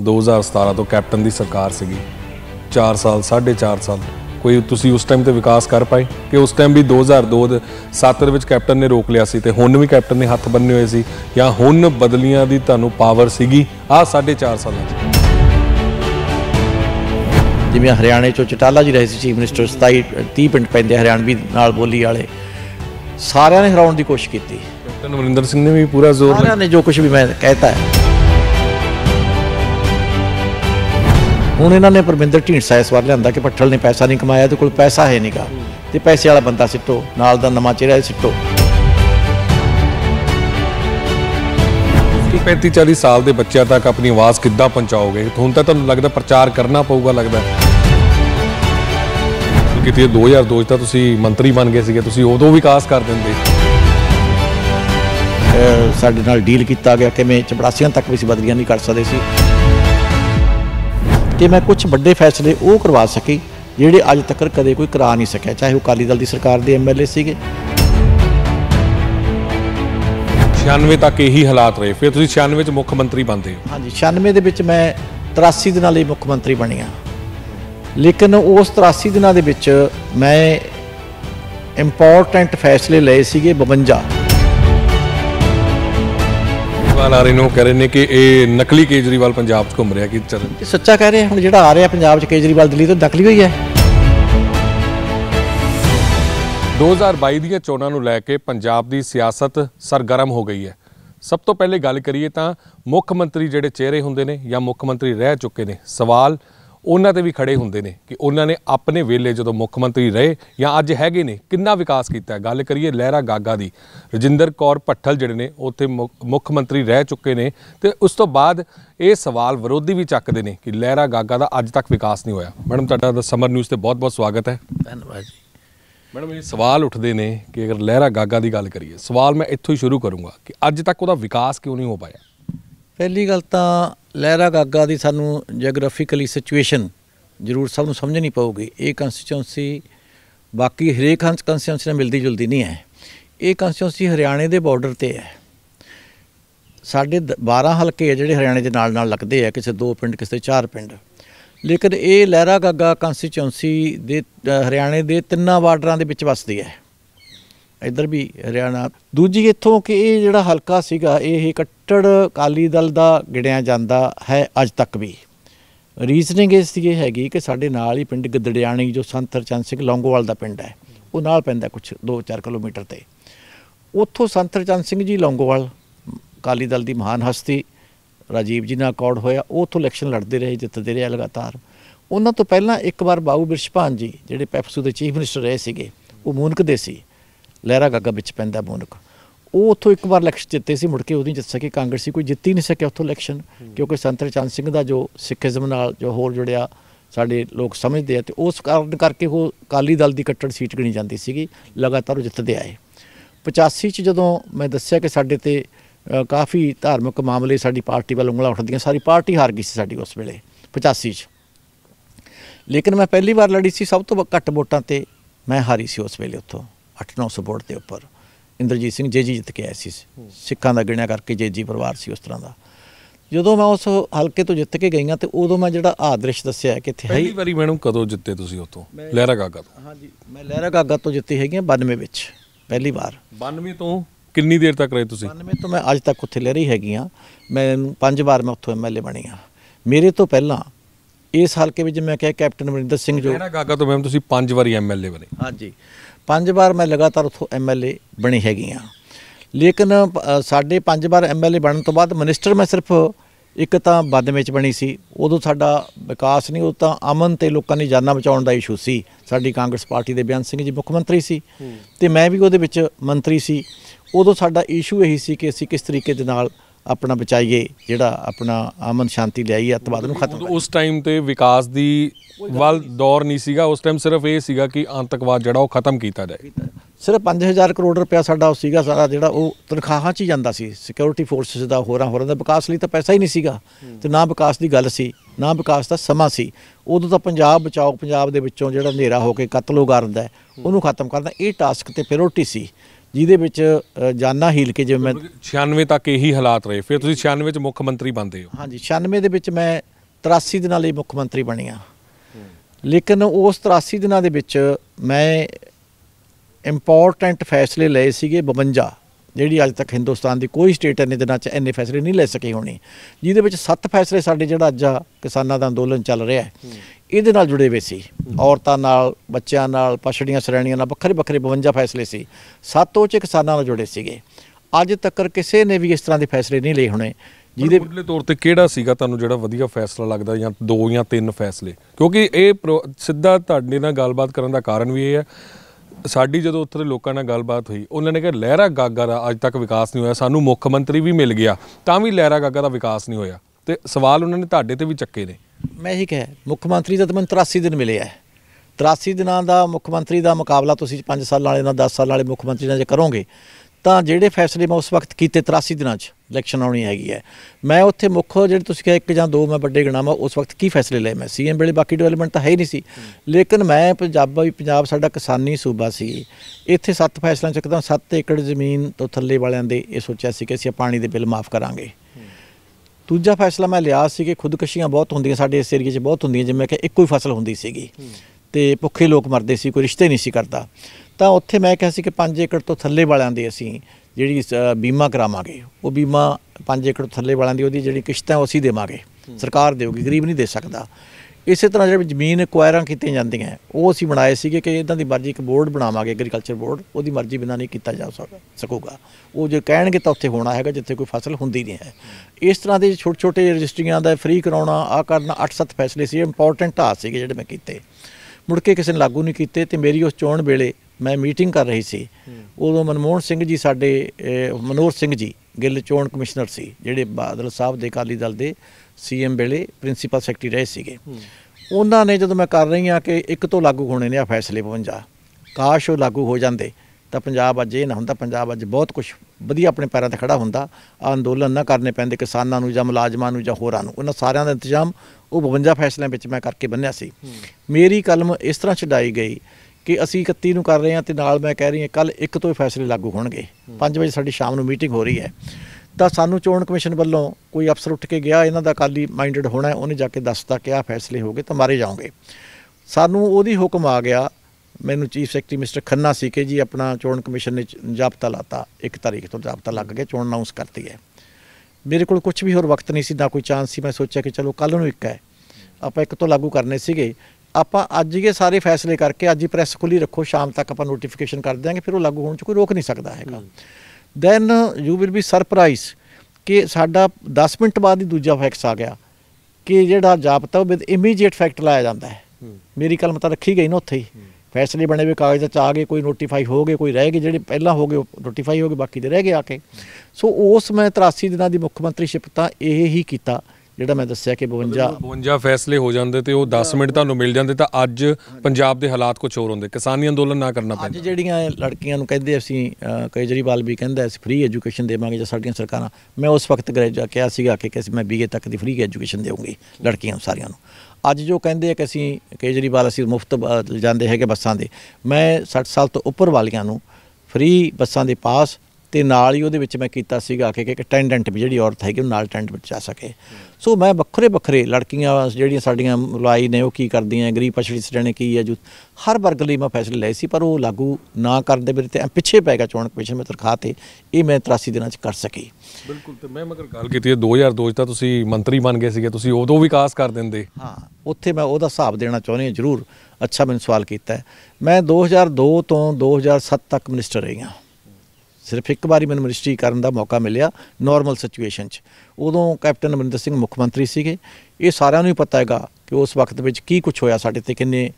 2017 ਤੋਂ ਕੈਪਟਨ ਦੀ ਸਰਕਾਰ ਸੀਗੀ 4 ਸਾਲ 4.5 ਸਾਲ ਕੋਈ ਤੁਸੀਂ ਉਸ ਟਾਈਮ ਤੇ ਵਿਕਾਸ ਕਰ ਪਾਏ ਕਿ ਉਸ ਟਾਈਮ ਵੀ 2002 ਦੇ 7 ਦੇ ਵਿੱਚ ਕੈਪਟਨ ਨੇ ਰੋਕ ਲਿਆ ਸੀ ਤੇ ਹੁਣ ਵੀ ਕੈਪਟਨ ਨੇ ਹੱਥ ਬੰਨੇ ਹੋਏ ਸੀ ਜਾਂ ਹੁਣ ਬਦਲੀਆਂ ਦੀ ਤੁਹਾਨੂੰ ਪਾਵਰ ਸੀਗੀ ਆ 4.5 ਸਾਲਾਂ ਚ ਜਿਵੇਂ ਹਰਿਆਣੇ ਚੋਂ ਚਟਾਲਾ ਜੀ ਰਹੇ ਸੀ ਚੀਫ ਮਿਨਿਸਟਰ 27 30 ਪਿੰਡ ਪੈਂਦੇ ਹਰਿਆਣਵੀ ਨਾਲ ਬੋਲੀ ਵਾਲੇ ਸਾਰਿਆਂ ਨੇ ਹਰਾਉਣ ਦੀ ਕੋਸ਼ਿਸ਼ ਕੀਤੀ ਕੈਪਟਨ ਅਮਰਿੰਦਰ ਸਿੰਘ ਨੇ ਵੀ ਪੂਰਾ ਜ਼ੋਰ ਸਾਰਿਆਂ ਨੇ ਜੋ ਕੁਝ ਵੀ ਮੈਂ ਕਹਿਤਾ ਹੈ ਹੁਣ ਇਹਨਾਂ ਨੇ ਪਰਮਿੰਦਰ ਢੀਂਡਸਾ ਇਸ ਵਾਰ ਲਿਆਂਦਾ ਕਿ ਪੱਠਲ ਨੇ ਪੈਸਾ ਨਹੀਂ ਕਮਾਇਆ ਤੇ ਕੋਲ ਪੈਸਾ ਹੈ ਨਹੀਂਗਾ ਤੇ ਪੈਸੇ ਵਾਲਾ ਬੰਦਾ ਸਿੱਟੋ ਨਾਲ ਦਾ ਨਵਾਂ ਚਿਹਰਾ ਸਿੱਟੋ 35 40 ਸਾਲ ਦੇ ਬੱਚਿਆਂ ਤੱਕ ਆਪਣੀ ਆਵਾਜ਼ ਕਿੱਦਾਂ ਪਹੁੰਚਾਓਗੇ ਹੁਣ ਤਾਂ ਤੁਹਾਨੂੰ ਲੱਗਦਾ ਪ੍ਰਚਾਰ ਕਰਨਾ ਪਊਗਾ ਲੱਗਦਾ ਕਿਤੇ 2002 ਤਾਂ ਤੁਸੀਂ ਮੰਤਰੀ ਬਣ ਗਏ ਸੀਗੇ ਤੁਸੀਂ ਉਦੋਂ ਵਿਕਾਸ ਕਰ ਦਿੰਦੇ ਸਾਡੇ ਨਾਲ ਡੀਲ ਕੀਤਾ ਗਿਆ ਕਿਵੇਂ ਚਪੜਾਸੀਆਂ ਤੱਕ ਵੀ ਸੀ ਬਦਲੀਆਂ ਨਹੀਂ ਕਰ ਸਕਦੇ ਸੀ ਕਿ ਮੈਂ ਕੁਝ ਵੱਡੇ ਫੈਸਲੇ ਉਹ ਕਰਵਾ ਸਕੀ ਜਿਹੜੇ ਅੱਜ ਤੱਕ ਕਦੇ ਕੋਈ ਕਰਾ ਨਹੀਂ ਸਕਿਆ ਚਾਹੇ ਉਹ ਕਾਲੀ ਦਲ ਦੀ ਸਰਕਾਰ ਦੇ ਐਮਐਲਏ ਸੀਗੇ 96 ਤੱਕ ਇਹੀ ਹਾਲਾਤ ਰਹੇ ਫਿਰ ਤੁਸੀਂ 96 ਚ ਮੁੱਖ ਮੰਤਰੀ ਬਣਦੇ ਹੋ ਹਾਂਜੀ 96 ਦੇ ਵਿੱਚ ਮੈਂ 83 ਦਿਨਾਂ ਲਈ ਮੁੱਖ ਮੰਤਰੀ ਬਣਿਆ ਲੇਕਿਨ ਉਸ 83 ਦਿਨਾਂ ਦੇ ਵਿੱਚ ਮੈਂ ਇੰਪੋਰਟੈਂਟ ਫੈਸਲੇ ਲਏ ਸੀਗੇ 52 ਕੇਜਰੀਵਾਲ ਆ ਰਹੇ ਨੇ ਉਹ ਕਹਿ ਰਹੇ ਨੇ ਕਿ ਇਹ ਨਕਲੀ ਕੇਜਰੀਵਾਲ ਪੰਜਾਬ 'ਚ ਘੁੰਮ ਰਿਹਾ ਕਿ ਚਰਨ ਸੱਚਾ ਕਹਿ ਰਹੇ ਹੁਣ ਜਿਹੜਾ ਆ ਰਿਹਾ ਪੰਜਾਬ 'ਚ ਕੇਜਰੀਵਾਲ ਦਿੱਲੀ ਤੋਂ ਨਕਲੀ ਹੋਈ ਹੈ 2022 ਦੀਆਂ ਚੋਣਾਂ ਨੂੰ ਲੈ ਕੇ ਪੰਜਾਬ ਦੀ ਸਿਆਸਤ ਸਰਗਰਮ ਹੋ ਗਈ ਹੈ ਸਭ ਤੋਂ ਪਹਿਲੇ ਗੱਲ ਕਰੀਏ ਤਾਂ ਮੁੱਖ ਮੰਤਰੀ ਜਿਹੜੇ ਚਿਹਰੇ ਹੁੰਦੇ ਨੇ ਜਾਂ ਮੁੱਖ ਮੰਤਰੀ ਰਹਿ ਚੁੱਕੇ ਨੇ ਸਵਾਲ ਉਹਨਾਂ ਤੇ ਵੀ ਖੜੇ ਹੁੰਦੇ ਨੇ ਕਿ ਉਹਨਾਂ ਨੇ ਆਪਣੇ ਵੇਲੇ ਜਦੋਂ ਮੁੱਖ ਮੰਤਰੀ ਰਹੇ ਜਾਂ ਅੱਜ ਹੈਗੇ ਨੇ ਕਿੰਨਾ ਵਿਕਾਸ ਕੀਤਾ ਗੱਲ ਕਰੀਏ ਲਹਿਰਾ ਗਾਗਾ ਦੀ ਰਜਿੰਦਰ ਕੌਰ ਪੱਠਲ ਜਿਹੜੇ ਨੇ ਉੱਥੇ ਮੁੱਖ ਮੰਤਰੀ ਰਹਿ ਚੁੱਕੇ ਨੇ ਤੇ ਉਸ ਤੋਂ ਬਾਅਦ ਇਹ ਸਵਾਲ ਵਿਰੋਧੀ ਵੀ ਚੱਕਦੇ ਨੇ ਕਿ ਲਹਿਰਾ ਗਾਗਾ ਦਾ ਅੱਜ ਤੱਕ ਵਿਕਾਸ ਨਹੀਂ ਹੋਇਆ ਮੈਡਮ ਤੁਹਾਡਾ ਸਮਰ ਨਿਊਜ਼ ਤੇ ਬਹੁਤ-ਬਹੁਤ ਸਵਾਗਤ ਹੈ ਧੰਨਵਾਦ ਜੀ ਮੈਡਮ ਇਹ ਸਵਾਲ ਉੱਠਦੇ ਨੇ ਕਿ ਅਗਰ ਲਹਿਰਾ ਗਾਗਾ ਦੀ ਗੱਲ ਕਰੀਏ ਸਵਾਲ ਮੈਂ ਇੱਥੋਂ ਹੀ ਸ਼ੁਰੂ ਕਰੂੰਗਾ ਕਿ ਅੱਜ ਤੱਕ ਉਹਦਾ ਵਿਕਾਸ ਕਿਉਂ ਨਹੀਂ ਹੋ ਪਾਇਆ ਪਹਿਲੀ ਗੱਲ ਤਾਂ ਲਹਿਰਾ ਗਾਗਾ ਦੀ ਸਾਨੂੰ ਜੀਓਗ੍ਰਾਫਿਕਲੀ ਸਿਚੁਏਸ਼ਨ ਜ਼ਰੂਰ ਸਭ ਨੂੰ ਸਮਝਣੀ ਪਊਗੀ ਇਹ ਕੰਸਟੀਚੁਐਂਸੀ ਬਾਕੀ ਹਰੇਕ ਕੰਸਟੀਚੁਐਂਸੀ ਨਾਲ ਮਿਲਦੀ ਜੁਲਦੀ ਨਹੀਂ ਹੈ ਇਹ ਕੰਸਟੀਚੁਐਂਸੀ ਹਰਿਆਣੇ ਦੇ ਬਾਰਡਰ ਤੇ ਹੈ ਸਾਡੇ 12 ਹਲਕੇ ਜਿਹੜੇ ਹਰਿਆਣੇ ਦੇ ਨਾਲ ਨਾਲ ਲੱਗਦੇ ਆ ਕਿਸੇ ਦੋ ਪਿੰਡ ਕਿਸੇ ਚਾਰ ਪਿੰਡ ਲੇਕਿਨ ਇਹ ਲਹਿਰਾ ਗਾਗਾ ਕੰਸਟੀਚੁਐਂਸੀ ਦੇ ਹਰਿਆਣੇ ਦੇ ਤਿੰਨਾਂ ਬਾਰਡਰਾਂ ਦੇ ਵਿੱਚ ਵਸਦੀ ਹੈ ਇੱਧਰ ਵੀ ਹਰਿਆਣਾ ਦੂਜੀ ਇੱਥੋਂ ਕਿ ਇਹ ਜਿਹੜਾ ਹਲਕਾ ਸੀਗਾ ਇਹ ਕੱਟੜ ਕਾਲੀ ਦਲ ਦਾ ਗਿਣਿਆ ਜਾਂਦਾ ਹੈ ਅੱਜ ਤੱਕ ਵੀ ਰੀਜ਼ਨਿੰਗ ਇਸ ਦੀ ਹੈਗੀ ਕਿ ਸਾਡੇ ਨਾਲ ਹੀ ਪਿੰਡ ਗਿੱਦੜਿਆਣੀ ਜੋ ਸੰਤ ਰਚਨ ਸਿੰਘ ਲੌਂਗੋਵਾਲ ਦਾ ਪਿੰਡ ਹੈ ਉਹ ਨਾਲ ਪੈਂਦਾ ਕੁਝ 2-4 ਕਿਲੋਮੀਟਰ ਤੇ ਉੱਥੋਂ ਸੰਤ ਰਚਨ ਸਿੰਘ ਜੀ ਲੌਂਗੋਵਾਲ ਕਾਲੀ ਦਲ ਦੀ ਮਹਾਨ ਹਸਤੀ ਰਾਜੀਵ ਜੀ ਨਾਲ ਕੌੜ ਹੋਇਆ ਉਹ ਉੱਥੋਂ ਇਲੈਕਸ਼ਨ ਲੜਦੇ ਰਹੇ ਜਿੱਤਦੇ ਰਹੇ ਲਗਾਤਾਰ ਉਹਨਾਂ ਤੋਂ ਪਹਿਲਾਂ ਇੱਕ ਵਾਰ ਬਾਬੂ ਬਿਰਸ਼ਪਾਨ ਜੀ ਜਿਹੜੇ ਪੈਪਸੂ ਦੇ ਚੀਫ ਮਿਨਿਸਟਰ ਰਹੇ ਸੀਗੇ ਉਹ ਮੂਨਕ ਦੇ ਸੀ ਲਹਿਰਾ ਗੱਗਾ ਵਿੱਚ ਪੈਂਦਾ ਬੂਨਕ ਉਹ ਉਥੋਂ ਇੱਕ ਵਾਰ ਇਲੈਕਸ਼ਨ ਜਿੱਤੇ ਸੀ ਮੁੜ ਕੇ ਉਹਦੀ ਜਿੱਤ ਕਾਂਗਰਸ ਕਾਂਗਰਸੀ ਕੋਈ ਜਿੱਤ ਹੀ ਨਹੀਂ ਸਕਿਆ ਉਥੋਂ ਇਲੈਕਸ਼ਨ ਕਿਉਂਕਿ ਸੰਤਰ ਚੰਦ ਸਿੰਘ ਦਾ ਜੋ ਸਿੱਖੀਜ਼ਮ ਨਾਲ ਜੋ ਹੋਰ ਜੁੜਿਆ ਸਾਡੇ ਲੋਕ ਸਮਝਦੇ ਆ ਤੇ ਉਸ ਕਾਰਨ ਕਰਕੇ ਉਹ ਕਾਲੀ ਦਲ ਦੀ ਕੱਟੜ ਸੀਟ ਗਣੀ ਜਾਂਦੀ ਸੀਗੀ ਲਗਾਤਾਰ ਉਹ ਜਿੱਤਦੇ ਆਏ 85 ਚ ਜਦੋਂ ਮੈਂ ਦੱਸਿਆ ਕਿ ਸਾਡੇ ਤੇ ਕਾਫੀ ਧਾਰਮਿਕ ਮਾਮਲੇ ਸਾਡੀ ਪਾਰਟੀ ਵੱਲ ਉਂਗਲਾਂ ਉੱਠਦੀਆਂ ਸਾਰੀ ਪਾਰਟੀ ਹਾਰ ਗਈ ਸੀ ਸਾਡੀ ਉਸ ਵੇਲੇ 85 ਚ ਲੇਕਿਨ ਮੈਂ ਪਹਿਲੀ ਵਾਰ ਲੜੀ ਸੀ ਸਭ ਤੋਂ ਘੱਟ ਵੋਟਾਂ ਤੇ ਮੈਂ ਹਾਰੀ ਸੀ ਉਸ ਵੇਲੇ ਉੱਥੋਂ 8-900 ਦੇ ਉੱਪਰ ਇੰਦਰਜੀਤ ਸਿੰਘ ਜੇਜੀ ਜਿੱਤ ਕੇ ਆਏ ਸੀ ਸਿੱਖਾਂ ਦਾ ਗਿਣਿਆ ਕਰਕੇ ਜੇਜੀ ਪਰਿਵਾਰ ਸੀ ਉਸ ਤਰ੍ਹਾਂ ਦਾ ਜਦੋਂ ਮੈਂ ਉਸ ਹਲਕੇ ਤੋਂ ਜਿੱਤ ਕੇ ਗਈਆਂ ਤੇ ਉਦੋਂ ਮੈਂ ਜਿਹੜਾ ਆਦ੍ਰਿਸ਼ ਦੱਸਿਆ ਕਿ ਇੱਥੇ ਹੈ ਪਹਿਲੀ ਵਾਰੀ ਮੈਡਮ ਕਦੋਂ ਜਿੱਤੇ ਤੁਸੀਂ ਉੱਥੋਂ ਲਹਿਰਾ ਗਾਗਾ ਤੋਂ ਹਾਂਜੀ ਮੈਂ ਲਹਿਰਾ ਗਾਗਾ ਤੋਂ ਜਿੱਤੀ ਹੈਗੀ 92 ਵਿੱਚ ਪਹਿਲੀ ਵਾਰ 92 ਤੋਂ ਕਿੰਨੀ ਦੇਰ ਤੱਕ ਰਹੇ ਤੁਸੀਂ 92 ਤੋਂ ਮੈਂ ਅੱਜ ਤੱਕ ਉੱਥੇ ਲਹਿਰੀ ਹੈਗੀਆਂ ਮੈਂ ਪੰਜ ਵਾਰ ਮੈਂ ਉੱਥੋਂ ਐਮਐਲਏ ਬਣੀ ਆ ਮੇਰੇ ਤੋਂ ਪਹਿਲਾਂ ਇਸ ਹਲਕੇ ਵਿੱਚ ਮੈਂ ਕਿਹਾ ਕੈਪਟਨ ਮਨਿੰਦਰ ਸਿੰਘ ਜੋ ਲਹਿਰਾ ਗਾਗਾ ਤੋਂ ਮੈਮ ਤੁਸੀਂ ਪੰਜ ਵਾਰੀ ਐਮਐਲਏ ਬਣੇ ਹਾਂਜੀ ਪੰਜ ਵਾਰ ਮੈਂ ਲਗਾਤਾਰ ਉਥੋਂ ਐਮਐਲਏ ਬਣੀ ਹੈਗੀ ਆ ਲੇਕਿਨ ਸਾਡੇ ਪੰਜ ਵਾਰ ਐਮਐਲਏ ਬਣਨ ਤੋਂ ਬਾਅਦ ਮਨਿਸਟਰ ਮੈਂ ਸਿਰਫ ਇੱਕ ਤਾਂ ਬਦਮੇਚ ਬਣੀ ਸੀ ਉਦੋਂ ਸਾਡਾ ਵਿਕਾਸ ਨਹੀਂ ਉਹ ਤਾਂ ਅਮਨ ਤੇ ਲੋਕਾਂ ਦੀ ਜਾਨਾਂ ਬਚਾਉਣ ਦਾ ਇਸ਼ੂ ਸੀ ਸਾਡੀ ਕਾਂਗਰਸ ਪਾਰਟੀ ਦੇ ਬਿਆਨ ਸਿੰਘ ਜੀ ਮੁੱਖ ਮੰਤਰੀ ਸੀ ਤੇ ਮੈਂ ਵੀ ਉਹਦੇ ਵਿੱਚ ਮੰਤਰੀ ਸੀ ਉਦੋਂ ਸਾਡਾ ਇਸ਼ੂ ਇਹੀ ਸੀ ਕਿ ਅਸੀਂ ਕਿਸ ਤਰੀਕੇ ਦੇ ਨਾਲ ਆਪਣਾ ਬਚਾਈਏ ਜਿਹੜਾ ਆਪਣਾ ਅਮਨ ਸ਼ਾਂਤੀ ਲਿਆਈ ਅਤਵਾਦ ਨੂੰ ਖਤਮ ਉਸ ਟਾਈਮ ਤੇ ਵਿਕਾਸ ਦੀ ਵੱਲ ਦੌਰ ਨਹੀਂ ਸੀਗਾ ਉਸ ਟਾਈਮ ਸਿਰਫ ਇਹ ਸੀਗਾ ਕਿ ਆਤੰਕਵਾਦ ਜਿਹੜਾ ਉਹ ਖਤਮ ਕੀਤਾ ਜਾਏ ਸਿਰਫ 5000 ਕਰੋੜ ਰੁਪਏ ਸਾਡਾ ਉਹ ਸੀਗਾ ਸਾਰਾ ਜਿਹੜਾ ਉਹ ਤਨਖਾਹਾਂ 'ਚ ਹੀ ਜਾਂਦਾ ਸੀ ਸਿਕਿਉਰਿਟੀ ਫੋਰਸਸ ਦਾ ਹੋਰਾਂ ਹੋਰਾਂ ਦਾ ਵਿਕਾਸ ਲਈ ਤਾਂ ਪੈਸਾ ਹੀ ਨਹੀਂ ਸੀਗਾ ਤੇ ਨਾ ਵਿਕਾਸ ਦੀ ਗੱਲ ਸੀ ਨਾ ਵਿਕਾਸ ਦਾ ਸਮਾਂ ਸੀ ਉਦੋਂ ਤਾਂ ਪੰਜਾਬ ਬਚਾਓ ਪੰਜਾਬ ਦੇ ਵਿੱਚੋਂ ਜਿਹੜਾ ਹਨੇਰਾ ਹੋ ਕੇ ਕਤਲ ਹੁੰਦਾ ਕਰਦਾ ਉਹਨੂੰ ਖਤਮ ਕਰਨਾ ਇਹ ਟਾਸਕ ਤੇ ਪ੍ਰਾਇੋਰਟੀ ਸੀ ਜਿਹਦੇ ਵਿੱਚ ਜਾਨਾ ਹੀਲ ਕੇ ਜਿਵੇਂ ਮੈਂ 96 ਤੱਕ ਇਹੀ ਹਾਲਾਤ ਰਹੇ ਫਿਰ ਤੁਸੀਂ 96 ਚ ਮੁੱਖ ਮੰਤਰੀ ਬਣਦੇ ਹੋ ਹਾਂਜੀ 96 ਦੇ ਵਿੱਚ ਮੈਂ 83 ਦਿਨਾਂ ਲਈ ਮੁੱਖ ਮੰਤਰੀ ਬਣਿਆ ਲੇਕਿਨ ਉਸ 83 ਦਿਨਾਂ ਦੇ ਵਿੱਚ ਮੈਂ ਇੰਪੋਰਟੈਂਟ ਫੈਸਲੇ ਲਏ ਸੀਗੇ 52 ਜਿਹੜੀ ਅੱਜ ਤੱਕ ਹਿੰਦੁਸਤਾਨ ਦੀ ਕੋਈ ਸਟੇਟ ਇੰਨੇ ਦਿਨਾਂ 'ਚ ਇੰਨੇ ਫੈਸਲੇ ਨਹੀਂ ਲੈ ਸਕੀ ਹੋਣੀ ਜਿਹਦੇ ਵਿੱਚ ਸੱਤ ਫੈਸਲੇ ਸਾਡੇ ਜਿਹੜਾ ਅੱਜ ਕਿਸਾਨਾਂ ਦਾ ਅੰਦੋਲਨ ਚੱਲ ਰਿਹਾ ਹੈ ਇਹਦੇ ਨਾਲ ਜੁੜੇ ਹੋਏ ਸੀ ਔਰਤਾਂ ਨਾਲ ਬੱਚਿਆਂ ਨਾਲ ਪਛੜੀਆਂ ਸ਼੍ਰੇਣੀਆਂ ਨਾਲ ਵੱਖਰੇ ਵੱਖਰੇ 52 ਫੈਸਲੇ ਸੀ ਸੱਤ ਉਹ 'ਚ ਕਿਸਾਨਾਂ ਨਾਲ ਜੁੜੇ ਸੀਗੇ ਅੱਜ ਤੱਕ ਕਿਸੇ ਨੇ ਵੀ ਇਸ ਤਰ੍ਹਾਂ ਦੇ ਫੈਸਲੇ ਨਹੀਂ ਲਏ ਹੋਣੇ ਜਿਹਦੇ ਮੁੱਢਲੇ ਤੌਰ ਤੇ ਕਿਹੜਾ ਸੀਗਾ ਤੁਹਾਨੂੰ ਜਿਹੜਾ ਵਧੀਆ ਫੈਸਲਾ ਲੱਗਦਾ ਜਾਂ ਦੋ ਜਾਂ ਤਿੰਨ ਫੈਸਲੇ ਕਿਉਂਕਿ ਇਹ ਸਿੱਧਾ ਤੁਹਾਡੇ ਨਾਲ ਗੱਲਬਾਤ ਕਰਨ ਦਾ ਕਾਰਨ ਵੀ ਇਹ ਹੈ ਸਾਡੀ ਜਦੋਂ ਉੱਥੇ ਲੋਕਾਂ ਨਾਲ ਗੱਲਬਾਤ ਹੋਈ ਉਹਨਾਂ ਨੇ ਕਿਹਾ ਲਹਿਰਾ ਗਾਗਾ ਦਾ ਅੱਜ ਤੱਕ ਵਿਕਾਸ ਨਹੀਂ ਹੋਇਆ ਸਾਨੂੰ ਮੁੱਖ ਮੰਤਰੀ ਵੀ ਮਿਲ ਗਿਆ ਤਾਂ ਵੀ ਲਹਿਰਾ ਗਾਗਾ ਦਾ ਵਿਕਾਸ ਨਹੀਂ ਹੋਇਆ ਤੇ ਸਵਾਲ ਉਹਨਾਂ ਨੇ ਤੁਹਾਡੇ ਤੇ ਵੀ ਚੱਕੇ ਨੇ ਮੈਂ ਇਹੀ ਕਹੇ ਮੁੱਖ ਮੰਤਰੀ ਦਾ ਤਾਂ ਮੈਨੂੰ 83 ਦਿਨ ਮਿਲੇ ਆ 83 ਦਿਨਾਂ ਦਾ ਮੁੱਖ ਮੰਤਰੀ ਦਾ ਮੁਕਾਬਲਾ ਤੁਸੀਂ 5 ਸਾਲ ਵਾਲੇ ਨਾਲ 10 ਸਾਲ ਵਾਲੇ ਮੁੱਖ ਮੰਤਰੀ ਨਾਲ ਜੇ ਕਰੋਗੇ ਤਾਂ ਜਿਹੜੇ ਫੈਸਲੇ ਮੈਂ ਉਸ ਵਕਤ ਕੀਤੇ 83 ਦਿਨਾਂ 'ਚ ਇਲੈਕਸ਼ਨ ਆਉਣੀ ਹੈਗੀ ਹੈ ਮੈਂ ਉੱਥੇ ਮੁੱਖ ਜਿਹੜੇ ਤੁਸੀਂ ਕਿਹਾ ਇੱਕ ਜਾਂ ਦੋ ਮੈਂ ਵੱਡੇ ਮੈਂ ਉਸ ਵਕਤ ਕੀ ਫੈਸਲੇ ਲਏ ਮੈਂ ਸੀਐਮ ਵੇਲੇ ਬਾਕੀ ਡਿਵੈਲਪਮੈਂਟ ਤਾਂ ਹੈ ਹੀ ਨਹੀਂ ਸੀ ਲੇਕਿਨ ਮੈਂ ਪੰਜਾਬ ਵੀ ਪੰਜਾਬ ਸਾਡਾ ਕਿਸਾਨੀ ਸੂਬਾ ਸੀ ਇੱਥੇ ਸੱਤ ਫੈਸਲਿਆਂ 'ਚ ਇੱਕਦਮ 7 ਏਕੜ ਜ਼ਮੀਨ ਤੋਂ ਥੱਲੇ ਵਾਲਿਆਂ ਦੇ ਇਹ ਸੋਚਿਆ ਸੀ ਕਿ ਅਸੀਂ ਪਾਣੀ ਦੇ ਬਿੱਲ ਮਾਫ ਕਰਾਂਗੇ ਦੂਜਾ ਫੈਸਲਾ ਮੈਂ ਲਿਆ ਸੀ ਕਿ ਖੁਦਕਸ਼ੀਆਂ ਬਹੁਤ ਹੁੰਦੀਆਂ ਸਾਡੇ ਇਸ ਏਰੀਆ 'ਚ ਬਹੁਤ ਹੁੰਦੀਆਂ ਜਿਵੇਂ ਕਿ ਇੱਕੋ ਹੀ ਫਸਲ ਹੁੰਦੀ ਸੀਗੀ ਤੇ ਭੁੱਖੇ ਲੋਕ ਮਰਦੇ ਸੀ ਕੋਈ ਰਿਸ਼ਤੇ ਨਹੀਂ ਸੀ ਕਰਦਾ ਤਾਂ ਉੱਥੇ ਮੈਂ ਕਿਹਾ ਸੀ ਕਿ 5 ਏਕੜ ਤੋਂ ਥੱਲੇ ਵਾਲਿਆਂ ਦੀ ਅਸੀਂ ਜਿਹੜੀ ਬੀਮਾ ਕਰਾਵਾਂਗੇ ਉਹ ਬੀਮਾ 5 ਏਕੜ ਥੱਲੇ ਵਾਲਿਆਂ ਦੀ ਉਹਦੀ ਜਿਹੜੀ ਕਿਸ਼ਤਾਂ ਉਹ ਅਸੀਂ ਦੇਵਾਂਗੇ ਸਰਕਾਰ ਦੇਊਗੀ ਗਰੀਬ ਨਹੀਂ ਦੇ ਸਕਦਾ ਇਸੇ ਤਰ੍ਹਾਂ ਜਿਹੜੀ ਜ਼ਮੀਨ ਐਕਵਾਇਰਾਂ ਕੀਤੀਆਂ ਜਾਂਦੀਆਂ ਉਹ ਅਸੀਂ ਬਣਾਏ ਸੀਗੇ ਕਿ ਇਦਾਂ ਦੀ ਮਰਜ਼ੀ ਇੱਕ ਬੋਰਡ ਬਣਾਵਾਂਗੇ ਐਗਰੀਕਲਚਰ ਬੋਰਡ ਉਹਦੀ ਮਰਜ਼ੀ ਬਿਨਾਂ ਨਹੀਂ ਕੀਤਾ ਜਾ ਸਕੂਗਾ ਉਹ ਜੇ ਕਹਿਣਗੇ ਤਾਂ ਉੱਥੇ ਹੋਣਾ ਹੈਗਾ ਜਿੱਥੇ ਕੋਈ ਫਸਲ ਹੁੰਦੀ ਨਹੀਂ ਹੈ ਇਸ ਤਰ੍ਹਾਂ ਦੇ ਛੋਟੇ ਛੋਟੇ ਰਜਿਸਟਰੀਆਂ ਦਾ ਫ੍ਰੀ ਕਰਾਉਣਾ ਆ ਕਰਨਾ 8-7 ਫੈਸਲੇ ਸੀ ਇੰਪੋਰਟੈਂਟ ਆ ਸੀਗੇ ਜਿਹੜੇ ਮੈਂ ਕੀਤੇ ਮੁੜ ਕੇ ਕਿਸੇ ਨੇ ਲਾਗੂ ਨਹੀਂ ਕੀਤੇ ਤੇ ਮੇਰੀ ਉਸ ਚੋਣ ਵੇਲੇ ਮੈਂ ਮੀਟਿੰਗ ਕਰ ਰਹੀ ਸੀ ਉਦੋਂ ਮਨਮੋਹਨ ਸਿੰਘ ਜੀ ਸਾਡੇ ਮਨੋਰ ਸਿੰਘ ਜੀ ਗਿੱਲ ਚੋਣ ਕਮਿਸ਼ਨਰ ਸੀ ਜਿਹੜੇ ਬਾਦਲ ਸਾਹਿਬ ਦੇ ਕਾਲੀ ਦਲ ਦੇ ਸੀਐਮ ਵੇਲੇ ਪ੍ਰਿੰਸੀਪਲ ਸੈਕਟਰੀ ਰਹੇ ਸੀਗੇ ਉਹਨਾਂ ਨੇ ਜਦੋਂ ਮੈਂ ਕਰ ਰਹੀ ਆ ਕਿ ਇੱਕ ਤੋਂ ਲਾਗੂ ਹੋਣੇ ਨੇ ਆ ਫੈਸਲੇ 52 ਕਾਸ਼ ਉਹ ਲਾਗੂ ਹੋ ਜਾਂਦੇ ਤਾਂ ਪੰਜਾਬ ਅੱਜ ਇਹ ਨਾ ਹੁੰਦਾ ਪੰਜਾਬ ਅੱਜ ਬਹੁਤ ਕੁਝ ਵਧੀਆ ਆਪਣੇ ਪੈਰਾਂ ਤੇ ਖੜਾ ਹੁੰਦਾ ਆ ਅੰਦੋਲਨ ਨਾ ਕਰਨੇ ਪੈਂਦੇ ਕਿਸਾਨਾਂ ਨੂੰ ਜਾਂ ਮੁਲਾਜ਼ਮਾਂ ਨੂੰ ਜਾਂ ਹੋਰਾਂ ਨੂੰ ਉਹਨਾਂ ਸਾਰਿਆਂ ਦਾ ਇੰਤਜ਼ਾਮ ਉਹ 52 ਫੈਸਲਿਆਂ ਵਿੱਚ ਮੈਂ ਕਰਕੇ ਬੰਨਿਆ ਸੀ ਮੇਰੀ ਕਲਮ ਇਸ ਤਰ੍ਹਾਂ ਛਡਾਈ ਗਈ ਕਿ ਅਸੀਂ 31 ਨੂੰ ਕਰ ਰਹੇ ਹਾਂ ਤੇ ਨਾਲ ਮੈਂ ਕਹਿ ਰਹੀ ਹਾਂ ਕੱਲ ਇੱਕ ਤੋਂ ਹੀ ਫੈਸਲੇ ਲਾਗੂ ਹੋਣਗੇ 5 ਵਜੇ ਸਾਡੀ ਸ਼ਾਮ ਨੂੰ ਮੀਟਿੰਗ ਹੋ ਰਹੀ ਹੈ ਤਾਂ ਸਾਨੂੰ ਚੋਣ ਕਮਿਸ਼ਨ ਵੱਲੋਂ ਕੋਈ ਅਫਸਰ ਉੱਠ ਕੇ ਗਿਆ ਇਹਨਾਂ ਦਾ ਕਾਲੀ ਮਾਈਂਡਡ ਹੋਣਾ ਉਹਨੇ ਜਾ ਕੇ ਦੱਸਤਾ ਕਿ ਆ ਫੈਸਲੇ ਹੋਗੇ ਤਾਂ ਮਾਰੇ ਜਾਓਗੇ ਸਾਨੂੰ ਉਹਦੀ ਹੁਕਮ ਆ ਗਿਆ ਮੈਨੂੰ ਚੀਫ ਸੈਕਟਰੀ ਮਿਸਟਰ ਖੰਨਾ ਸੀ ਕਿ ਜੀ ਆਪਣਾ ਚੋਣ ਕਮਿਸ਼ਨ ਨੇ ਜਾਬਤਾ ਲਾਤਾ ਇੱਕ ਤਾਰੀਖ ਤੋਂ ਜਾਬਤਾ ਲੱਗ ਗਿਆ ਚੋਣ ਅਨਾਉਂਸ ਕਰਤੀ ਹੈ ਮੇਰੇ ਕੋਲ ਕੁਝ ਵੀ ਹੋਰ ਵਕਤ ਨਹੀਂ ਸੀ ਨਾ ਕੋਈ ਚਾਂਸ ਸੀ ਮੈਂ ਸੋਚਿਆ ਕਿ ਚਲੋ ਕੱਲ ਨੂੰ ਇੱਕ ਹੈ ਆਪਾਂ ਇੱਕ ਤੋਂ ਲਾਗੂ ਕਰਨੇ ਸੀਗੇ ਆਪਾਂ ਅੱਜ ਇਹ ਸਾਰੇ ਫੈਸਲੇ ਕਰਕੇ ਅੱਜ ਹੀ ਪ੍ਰੈਸ ਖੁੱਲੀ ਰੱਖੋ ਸ਼ਾਮ ਤੱਕ ਆਪਾਂ ਨੋਟੀਫਿਕੇਸ਼ਨ ਕਰ ਦਿਆਂਗੇ ਫਿਰ ਉਹ ਲਾਗੂ ਹੋਣ 'ਚ ਕੋਈ ਰੋਕ ਨਹੀਂ ਸਕਦਾ ਹੈਗਾ then you will be surprise ਕਿ ਸਾਡਾ 10 ਮਿੰਟ ਬਾਅਦ ਹੀ ਦੂਜਾ ਫੈਕਸ ਆ ਗਿਆ ਕਿ ਜਿਹੜਾ ਜਾਪਤਾ ਉਹ ਵਿਦ ਇਮੀਡੀਏਟ ਫੈਕਟ ਲਾਇਆ ਜਾਂਦਾ ਹੈ ਮੇਰੀ ਕਲਮ ਤਾਂ ਰੱਖੀ ਗਈ ਨਾ ਉੱਥੇ ਹੀ ਫੈਸਲੇ ਬਣੇ ਵੀ ਕਾਗਜ਼ਾਂ 'ਚ ਆ ਗਏ ਕੋਈ ਨੋਟੀਫਾਈ ਹੋ ਗਏ ਕੋਈ ਰਹਿ ਗਏ ਜਿਹੜੇ ਪਹਿਲਾਂ ਹੋ ਗਏ ਨੋਟੀਫਾਈ ਹੋ ਗਏ ਬਾਕੀ ਦੇ ਰਹਿ ਗਏ ਆ ਕੇ ਸੋ ਉਸ ਮੈਂ 83 ਦਿਨਾਂ ਦੀ ਮੁੱਖ ਮੰਤਰੀਸ਼ਿਪ ਤਾਂ ਇਹ ਹੀ ਕੀਤਾ ਜਿਹੜਾ ਮੈਂ ਦੱਸਿਆ ਕਿ 52 52 ਫੈਸਲੇ ਹੋ ਜਾਂਦੇ ਤੇ ਉਹ 10 ਮਿੰਟ ਤੁਹਾਨੂੰ ਮਿਲ ਜਾਂਦੇ ਤਾਂ ਅੱਜ ਪੰਜਾਬ ਦੇ ਹਾਲਾਤ ਕੁਝ ਹੋਰ ਹੁੰਦੇ ਕਿਸਾਨੀ ਅੰਦੋਲਨ ਨਾ ਕਰਨਾ ਪੈਂਦਾ ਅੱਜ ਜਿਹੜੀਆਂ ਲੜਕੀਆਂ ਨੂੰ ਕਹਿੰਦੇ ਅਸੀਂ ਕੇਜਰੀਵਾਲ ਵੀ ਕਹਿੰਦਾ ਅਸੀਂ ਫ੍ਰੀ ਐਜੂਕੇਸ਼ਨ ਦੇਵਾਂਗੇ ਜਾਂ ਸਾਡੀਆਂ ਸਰਕਾਰਾਂ ਮੈਂ ਉਸ ਵਕਤ ਗਰੇ ਜਾ ਕਿਹਾ ਸੀਗਾ ਕਿ ਅਸੀਂ ਮੈਂ ਬੀਏ ਤੱਕ ਦੀ ਫ੍ਰੀ ਐਜੂਕੇਸ਼ਨ ਦੇਵਾਂਗੀ ਲੜਕੀਆਂ ਸਾਰੀਆਂ ਨੂੰ ਅੱਜ ਜੋ ਕਹਿੰਦੇ ਆ ਕਿ ਅਸੀਂ ਕੇਜਰੀਵਾਲ ਅਸੀਂ ਮੁਫਤ ਜਾਂਦੇ ਹੈਗੇ ਬੱਸਾਂ ਦੇ ਮੈਂ 60 ਸਾਲ ਤੋਂ ਉੱਪਰ ਵਾਲੀਆਂ ਨੂੰ ਫ੍ਰੀ ਬੱਸਾਂ ਦੇ ਪਾਸ ਤੇ ਨਾਲ ਹੀ ਉਹਦੇ ਵਿੱਚ ਮੈਂ ਕੀਤਾ ਸੀਗਾ ਕਿ ਇੱਕ ਟੈਂਡੈਂਟ ਵੀ ਜਿਹੜੀ ਔਰਤ ਹੈਗੀ ਉਹ ਨਾਲ ਟੈਂਟ ਵਿੱਚ ਜਾ ਸਕੇ ਸੋ ਮੈਂ ਵੱਖਰੇ ਵੱਖਰੇ ਲੜਕੀਆਂ ਜਿਹੜੀਆਂ ਸਾਡੀਆਂ ਮੁਲਾਈ ਨੇ ਉਹ ਕੀ ਕਰਦੀਆਂ ਗਰੀਬ ਪਛੜੀ ਨੇ ਕੀ ਹੈ ਜੋ ਹਰ ਵਰਗ ਲਈ ਮੈਂ ਫੈਸਲੇ ਲਏ ਸੀ ਪਰ ਉਹ ਲਾਗੂ ਨਾ ਕਰਨ ਦੇ ਮੇਰੇ ਤੇ ਪਿੱਛੇ ਪੈ ਗਿਆ ਚੋਣ ਕਮਿਸ਼ਨ ਮੈਂ ਤਰਖਾ ਤੇ ਇਹ ਮੈਂ 83 ਦਿਨਾਂ ਚ ਕਰ ਸਕੀ ਬਿਲਕੁਲ ਤੇ ਮੈਂ ਮਗਰ ਗੱਲ ਕੀਤੀ ਹੈ 2002 ਚ ਤਾਂ ਤੁਸੀਂ ਮੰਤਰੀ ਬਣ ਗਏ ਸੀਗੇ ਤੁਸੀਂ ਉਦੋਂ ਵਿਕਾਸ ਕਰ ਦਿੰਦੇ ਹਾਂ ਉੱਥੇ ਮੈਂ ਉਹਦਾ ਹਿਸਾਬ ਦੇਣਾ ਚਾਹੁੰਦੀ ਹਾਂ ਜ਼ਰੂਰ ਅੱਛਾ ਮੈਨੂੰ ਸਵਾਲ ਕੀਤਾ ਮੈਂ 2002 ਤੋਂ 2007 ਤੱਕ ਮਿਨਿਸਟਰ ਰਹੀ ਹਾਂ ਸਿਰਫ ਇੱਕ ਵਾਰੀ ਮੈਨੂੰ ਮਿਨਿਸਟਰੀ ਕਰਨ ਦਾ ਮੌਕਾ ਮਿਲਿਆ ਨਾਰਮਲ ਸਿਚੁਏਸ਼ਨ 'ਚ ਉਦੋਂ ਕੈਪਟਨ ਅਮਰਿੰਦਰ ਸਿੰਘ ਮੁੱਖ ਮੰਤਰੀ ਸੀਗੇ ਇਹ ਸਾਰਿਆਂ ਨੂੰ ਹੀ ਪਤਾ ਹੈਗਾ ਕਿ ਉਸ ਵਕਤ ਵਿੱਚ ਕੀ ਕੁਝ ਹੋਇਆ ਸਾਡੇ ਤੇ ਕਿੰਨੇ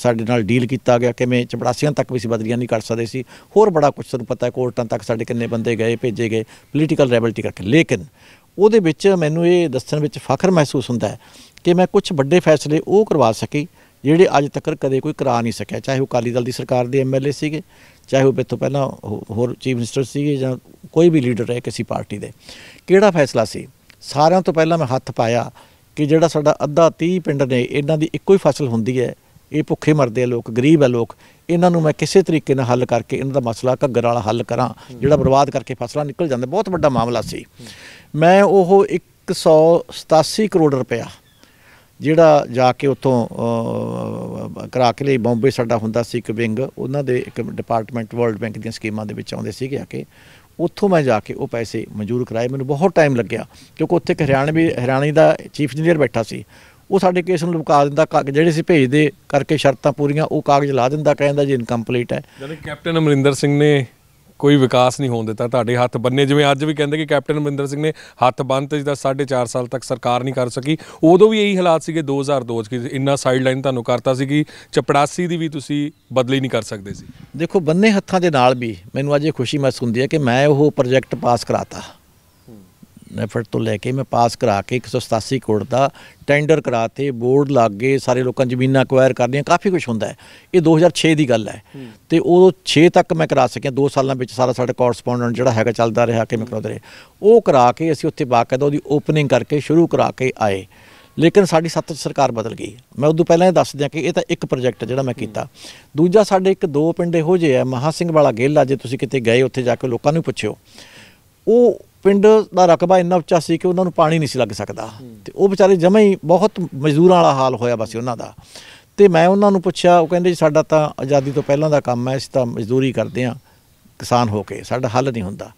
ਸਾਡੇ ਨਾਲ ਡੀਲ ਕੀਤਾ ਗਿਆ ਕਿਵੇਂ ਚਪੜਾਸੀਆਂ ਤੱਕ ਵੀ ਸੀ ਬਦਲੀਆਂ ਨਹੀਂ ਕਰ ਸਕਦੇ ਸੀ ਹੋਰ ਬੜਾ ਕੁਝ ਤੁਹਾਨੂੰ ਪਤਾ ਹੈ ਕੋਰਟਾਂ ਤੱਕ ਸਾਡੇ ਕਿੰਨੇ ਬੰਦੇ ਗਏ ਭੇਜੇ ਗਏ ਪੋਲੀਟੀਕਲ ਰੈਬਿਲਟੀ ਕਰਕੇ ਲੇਕਿਨ ਉਹਦੇ ਵਿੱਚ ਮੈਨੂੰ ਇਹ ਦੱਸਣ ਵਿੱਚ ਫਖਰ ਮਹਿਸੂਸ ਹੁੰਦਾ ਹੈ ਕਿ ਮੈਂ ਕੁਝ ਵੱਡੇ ਫੈਸਲੇ ਉਹ ਕਰਵਾ ਸਕੀ ਜਿਹੜੇ ਅੱਜ ਤੱਕ ਕਦੇ ਕੋਈ ਕਰਾ ਨਹੀਂ ਸਕਿਆ ਚਾਹੇ ਉਹ ਕਾਲੀ ਦਲ ਦੀ ਸਰਕਾਰ ਦੇ ਐਮਐਲਏ ਸੀਗੇ ਚਾਹੇ ਉਹ ਤੋਂ ਪਹਿਲਾਂ ਹੋਰ ਚੀਫ ਮਿਨਿਸਟਰ ਸੀਗੇ ਜਾਂ ਕੋਈ ਵੀ ਲੀਡਰ ਹੈ ਕਿਸੇ ਪਾਰਟੀ ਦੇ ਕਿਹੜਾ ਫੈਸਲਾ ਸੀ ਸਾਰਿਆਂ ਤੋਂ ਪਹਿਲਾਂ ਮੈਂ ਹੱਥ ਪਾਇਆ ਕਿ ਜਿਹੜਾ ਸਾਡਾ ਅੱਧਾ 30 ਪਿੰਡ ਨੇ ਇਹਨਾਂ ਦੀ ਇੱਕੋ ਹੀ ਫਸਲ ਹੁੰਦੀ ਹੈ ਇਹ ਭੁੱਖੇ ਮਰਦੇ ਆ ਲੋਕ ਗਰੀਬ ਆ ਲੋਕ ਇਹਨਾਂ ਨੂੰ ਮੈਂ ਕਿਸੇ ਤਰੀਕੇ ਨਾਲ ਹੱਲ ਕਰਕੇ ਇਹਨਾਂ ਦਾ ਮਸਲਾ ਘੱਗਰ ਵਾਲਾ ਹੱਲ ਕਰਾਂ ਜਿਹੜਾ ਬਰਬਾਦ ਕਰਕੇ ਫਸਲਾਂ ਨਿਕਲ ਜਾਂਦੇ ਬਹੁਤ ਵੱਡਾ ਮਾਮਲਾ ਸੀ ਮੈਂ ਉਹ 187 ਕਰੋੜ ਰੁਪਇਆ ਜਿਹੜਾ ਜਾ ਕੇ ਉੱਥੋਂ ਕਰਾ ਕੇ ਲਈ ਬੰਬੇ ਸਾਡਾ ਹੁੰਦਾ ਸੀ ਇੱਕ ਵਿੰਗ ਉਹਨਾਂ ਦੇ ਇੱਕ ਡਿਪਾਰਟਮੈਂਟ ਵਰਲਡ ਬੈਂਕ ਦੀਆਂ ਸਕੀਮਾਂ ਦੇ ਵਿੱਚ ਆਉਂਦੇ ਸੀਗੇ ਆ ਕੇ ਉੱਥੋਂ ਮੈਂ ਜਾ ਕੇ ਉਹ ਪੈਸੇ ਮਨਜ਼ੂਰ ਕਰਾਏ ਮੈਨੂੰ ਬਹੁਤ ਟਾਈਮ ਲੱਗਿਆ ਕਿਉਂਕਿ ਉੱਥੇ ਇੱਕ ਹਰਿਆਣਵੀ ਹਰਿਆਣੇ ਦਾ ਚੀਫ ਇੰਜੀਨੀਅਰ ਬੈਠਾ ਸੀ ਉਹ ਸਾਡੇ ਕੇਸ ਨੂੰ ਲੁਕਾ ਦਿੰਦਾ ਜਿਹੜੇ ਸੀ ਭੇਜਦੇ ਕਰਕੇ ਸ਼ਰਤਾਂ ਪੂਰੀਆਂ ਉਹ ਕਾਗਜ਼ ਲਾ ਦਿੰਦਾ ਕਹਿੰਦਾ ਜੀ ਇਨਕੰਪਲੀਟ ਹੈ ਜਦੋਂ ਕੈਪਟਨ ਅਮਰਿੰਦਰ ਸਿੰਘ ਨੇ ਕੋਈ ਵਿਕਾਸ ਨਹੀਂ ਹੋਣ ਦਿੱਤਾ ਤੁਹਾਡੇ ਹੱਥ ਬੰਨੇ ਜਿਵੇਂ ਅੱਜ ਵੀ ਕਹਿੰਦੇ ਕਿ ਕੈਪਟਨ ਅਮਰਿੰਦਰ ਸਿੰਘ ਨੇ ਹੱਥ ਬੰਨ ਤੇ ਜਿਹਦਾ 4.5 ਸਾਲ ਤੱਕ ਸਰਕਾਰ ਨਹੀਂ ਕਰ ਸਕੀ ਉਦੋਂ ਵੀ ਇਹੀ ਹਾਲਾਤ ਸੀਗੇ 2002 ਚ ਕਿ ਇੰਨਾ ਸਾਈਡ ਲਾਈਨ ਤੁਹਾਨੂੰ ਕਰਤਾ ਸੀ ਕਿ ਚਪੜਾਸੀ ਦੀ ਵੀ ਤੁਸੀਂ ਬਦਲੀ ਨਹੀਂ ਕਰ ਸਕਦੇ ਸੀ ਦੇਖੋ ਬੰਨੇ ਹੱਥਾਂ ਦੇ ਨਾਲ ਵੀ ਮੈਨੂੰ ਅੱਜ ਇਹ ਖੁਸ਼ੀ ਮਹਿਸੂਸ ਹੁੰਦੀ ਹੈ ਕਿ ਮੈਂ ਉਹ ਪ੍ਰੋਜੈਕਟ ਪਾਸ ਕਰਾਤਾ ਐਫਰਟ ਤੋਂ ਲੈ ਕੇ ਮੈਂ ਪਾਸ ਕਰਾ ਕੇ 187 ਕਰੋੜ ਦਾ ਟੈਂਡਰ ਕਰਾਤੇ ਬੋਰਡ ਲੱਗੇ ਸਾਰੇ ਲੋਕਾਂ ਜ਼ਮੀਨਾਂ ਅਕਵਾਇਰ ਕਰਦੀਆਂ ਕਾਫੀ ਕੁਝ ਹੁੰਦਾ ਹੈ ਇਹ 2006 ਦੀ ਗੱਲ ਹੈ ਤੇ ਉਹ 6 ਤੱਕ ਮੈਂ ਕਰਾ ਸਕਿਆ 2 ਸਾਲਾਂ ਵਿੱਚ ਸਾਰਾ ਸਾਡਾ ਕੋਰਸਪੋਂਡੈਂਟ ਜਿਹੜਾ ਹੈਗਾ ਚੱਲਦਾ ਰਿਹਾ ਕਿ ਮੈਂ ਕਰਾਉਂਦੇ ਰਹੇ ਉਹ ਕਰਾ ਕੇ ਅਸੀਂ ਉੱਥੇ ਬਾਕਾਇਦਾ ਉਹਦੀ ਓਪਨਿੰਗ ਕਰਕੇ ਸ਼ੁਰੂ ਕਰਾ ਕੇ ਆਏ ਲੇਕਿਨ ਸਾਡੀ ਸੱਤ ਸਰਕਾਰ ਬਦਲ ਗਈ ਮੈਂ ਉਦੋਂ ਪਹਿਲਾਂ ਇਹ ਦੱਸ ਦਿਆਂ ਕਿ ਇਹ ਤਾਂ ਇੱਕ ਪ੍ਰੋਜੈਕਟ ਜਿਹੜਾ ਮੈਂ ਕੀਤਾ ਦੂਜਾ ਸਾਡੇ ਇੱਕ ਦੋ ਪਿੰਡ ਇਹੋ ਜਿਹੇ ਆ ਮਹਾ ਸਿੰਘ ਵਾਲਾ ਗੇਲਾ ਜੇ ਤੁਸੀਂ ਕਿਤੇ ਗਏ ਉੱਥੇ ਜਾ ਕੇ ਲੋਕਾਂ ਨੂੰ ਪੁੱਛਿਓ ਉਹ ਪਿੰਡ ਦਾ ਰਕਬਾ ਇੰਨਾ ਉੱਚਾ ਸੀ ਕਿ ਉਹਨਾਂ ਨੂੰ ਪਾਣੀ ਨਹੀਂ ਸੀ ਲੱਗ ਸਕਦਾ ਤੇ ਉਹ ਵਿਚਾਰੇ ਜਮਾ ਹੀ ਬਹੁਤ ਮਜ਼ਦੂਰਾਂ ਵਾਲਾ ਹਾਲ ਹੋਇਆ ਬਸ ਉਹਨਾਂ ਦਾ ਤੇ ਮੈਂ ਉਹਨਾਂ ਨੂੰ ਪੁੱਛਿਆ ਉਹ ਕਹਿੰਦੇ ਸਾਡਾ ਤਾਂ ਆਜ਼ਾਦੀ ਤੋਂ ਪਹਿਲਾਂ ਦਾ ਕੰਮ ਹੈ ਅਸੀਂ ਤਾਂ ਮਜ਼ਦੂਰੀ ਕਰਦੇ ਆ ਕਿਸਾਨ ਹੋ ਕੇ ਸਾਡਾ ਹੱਲ ਨਹੀਂ ਹੁੰਦਾ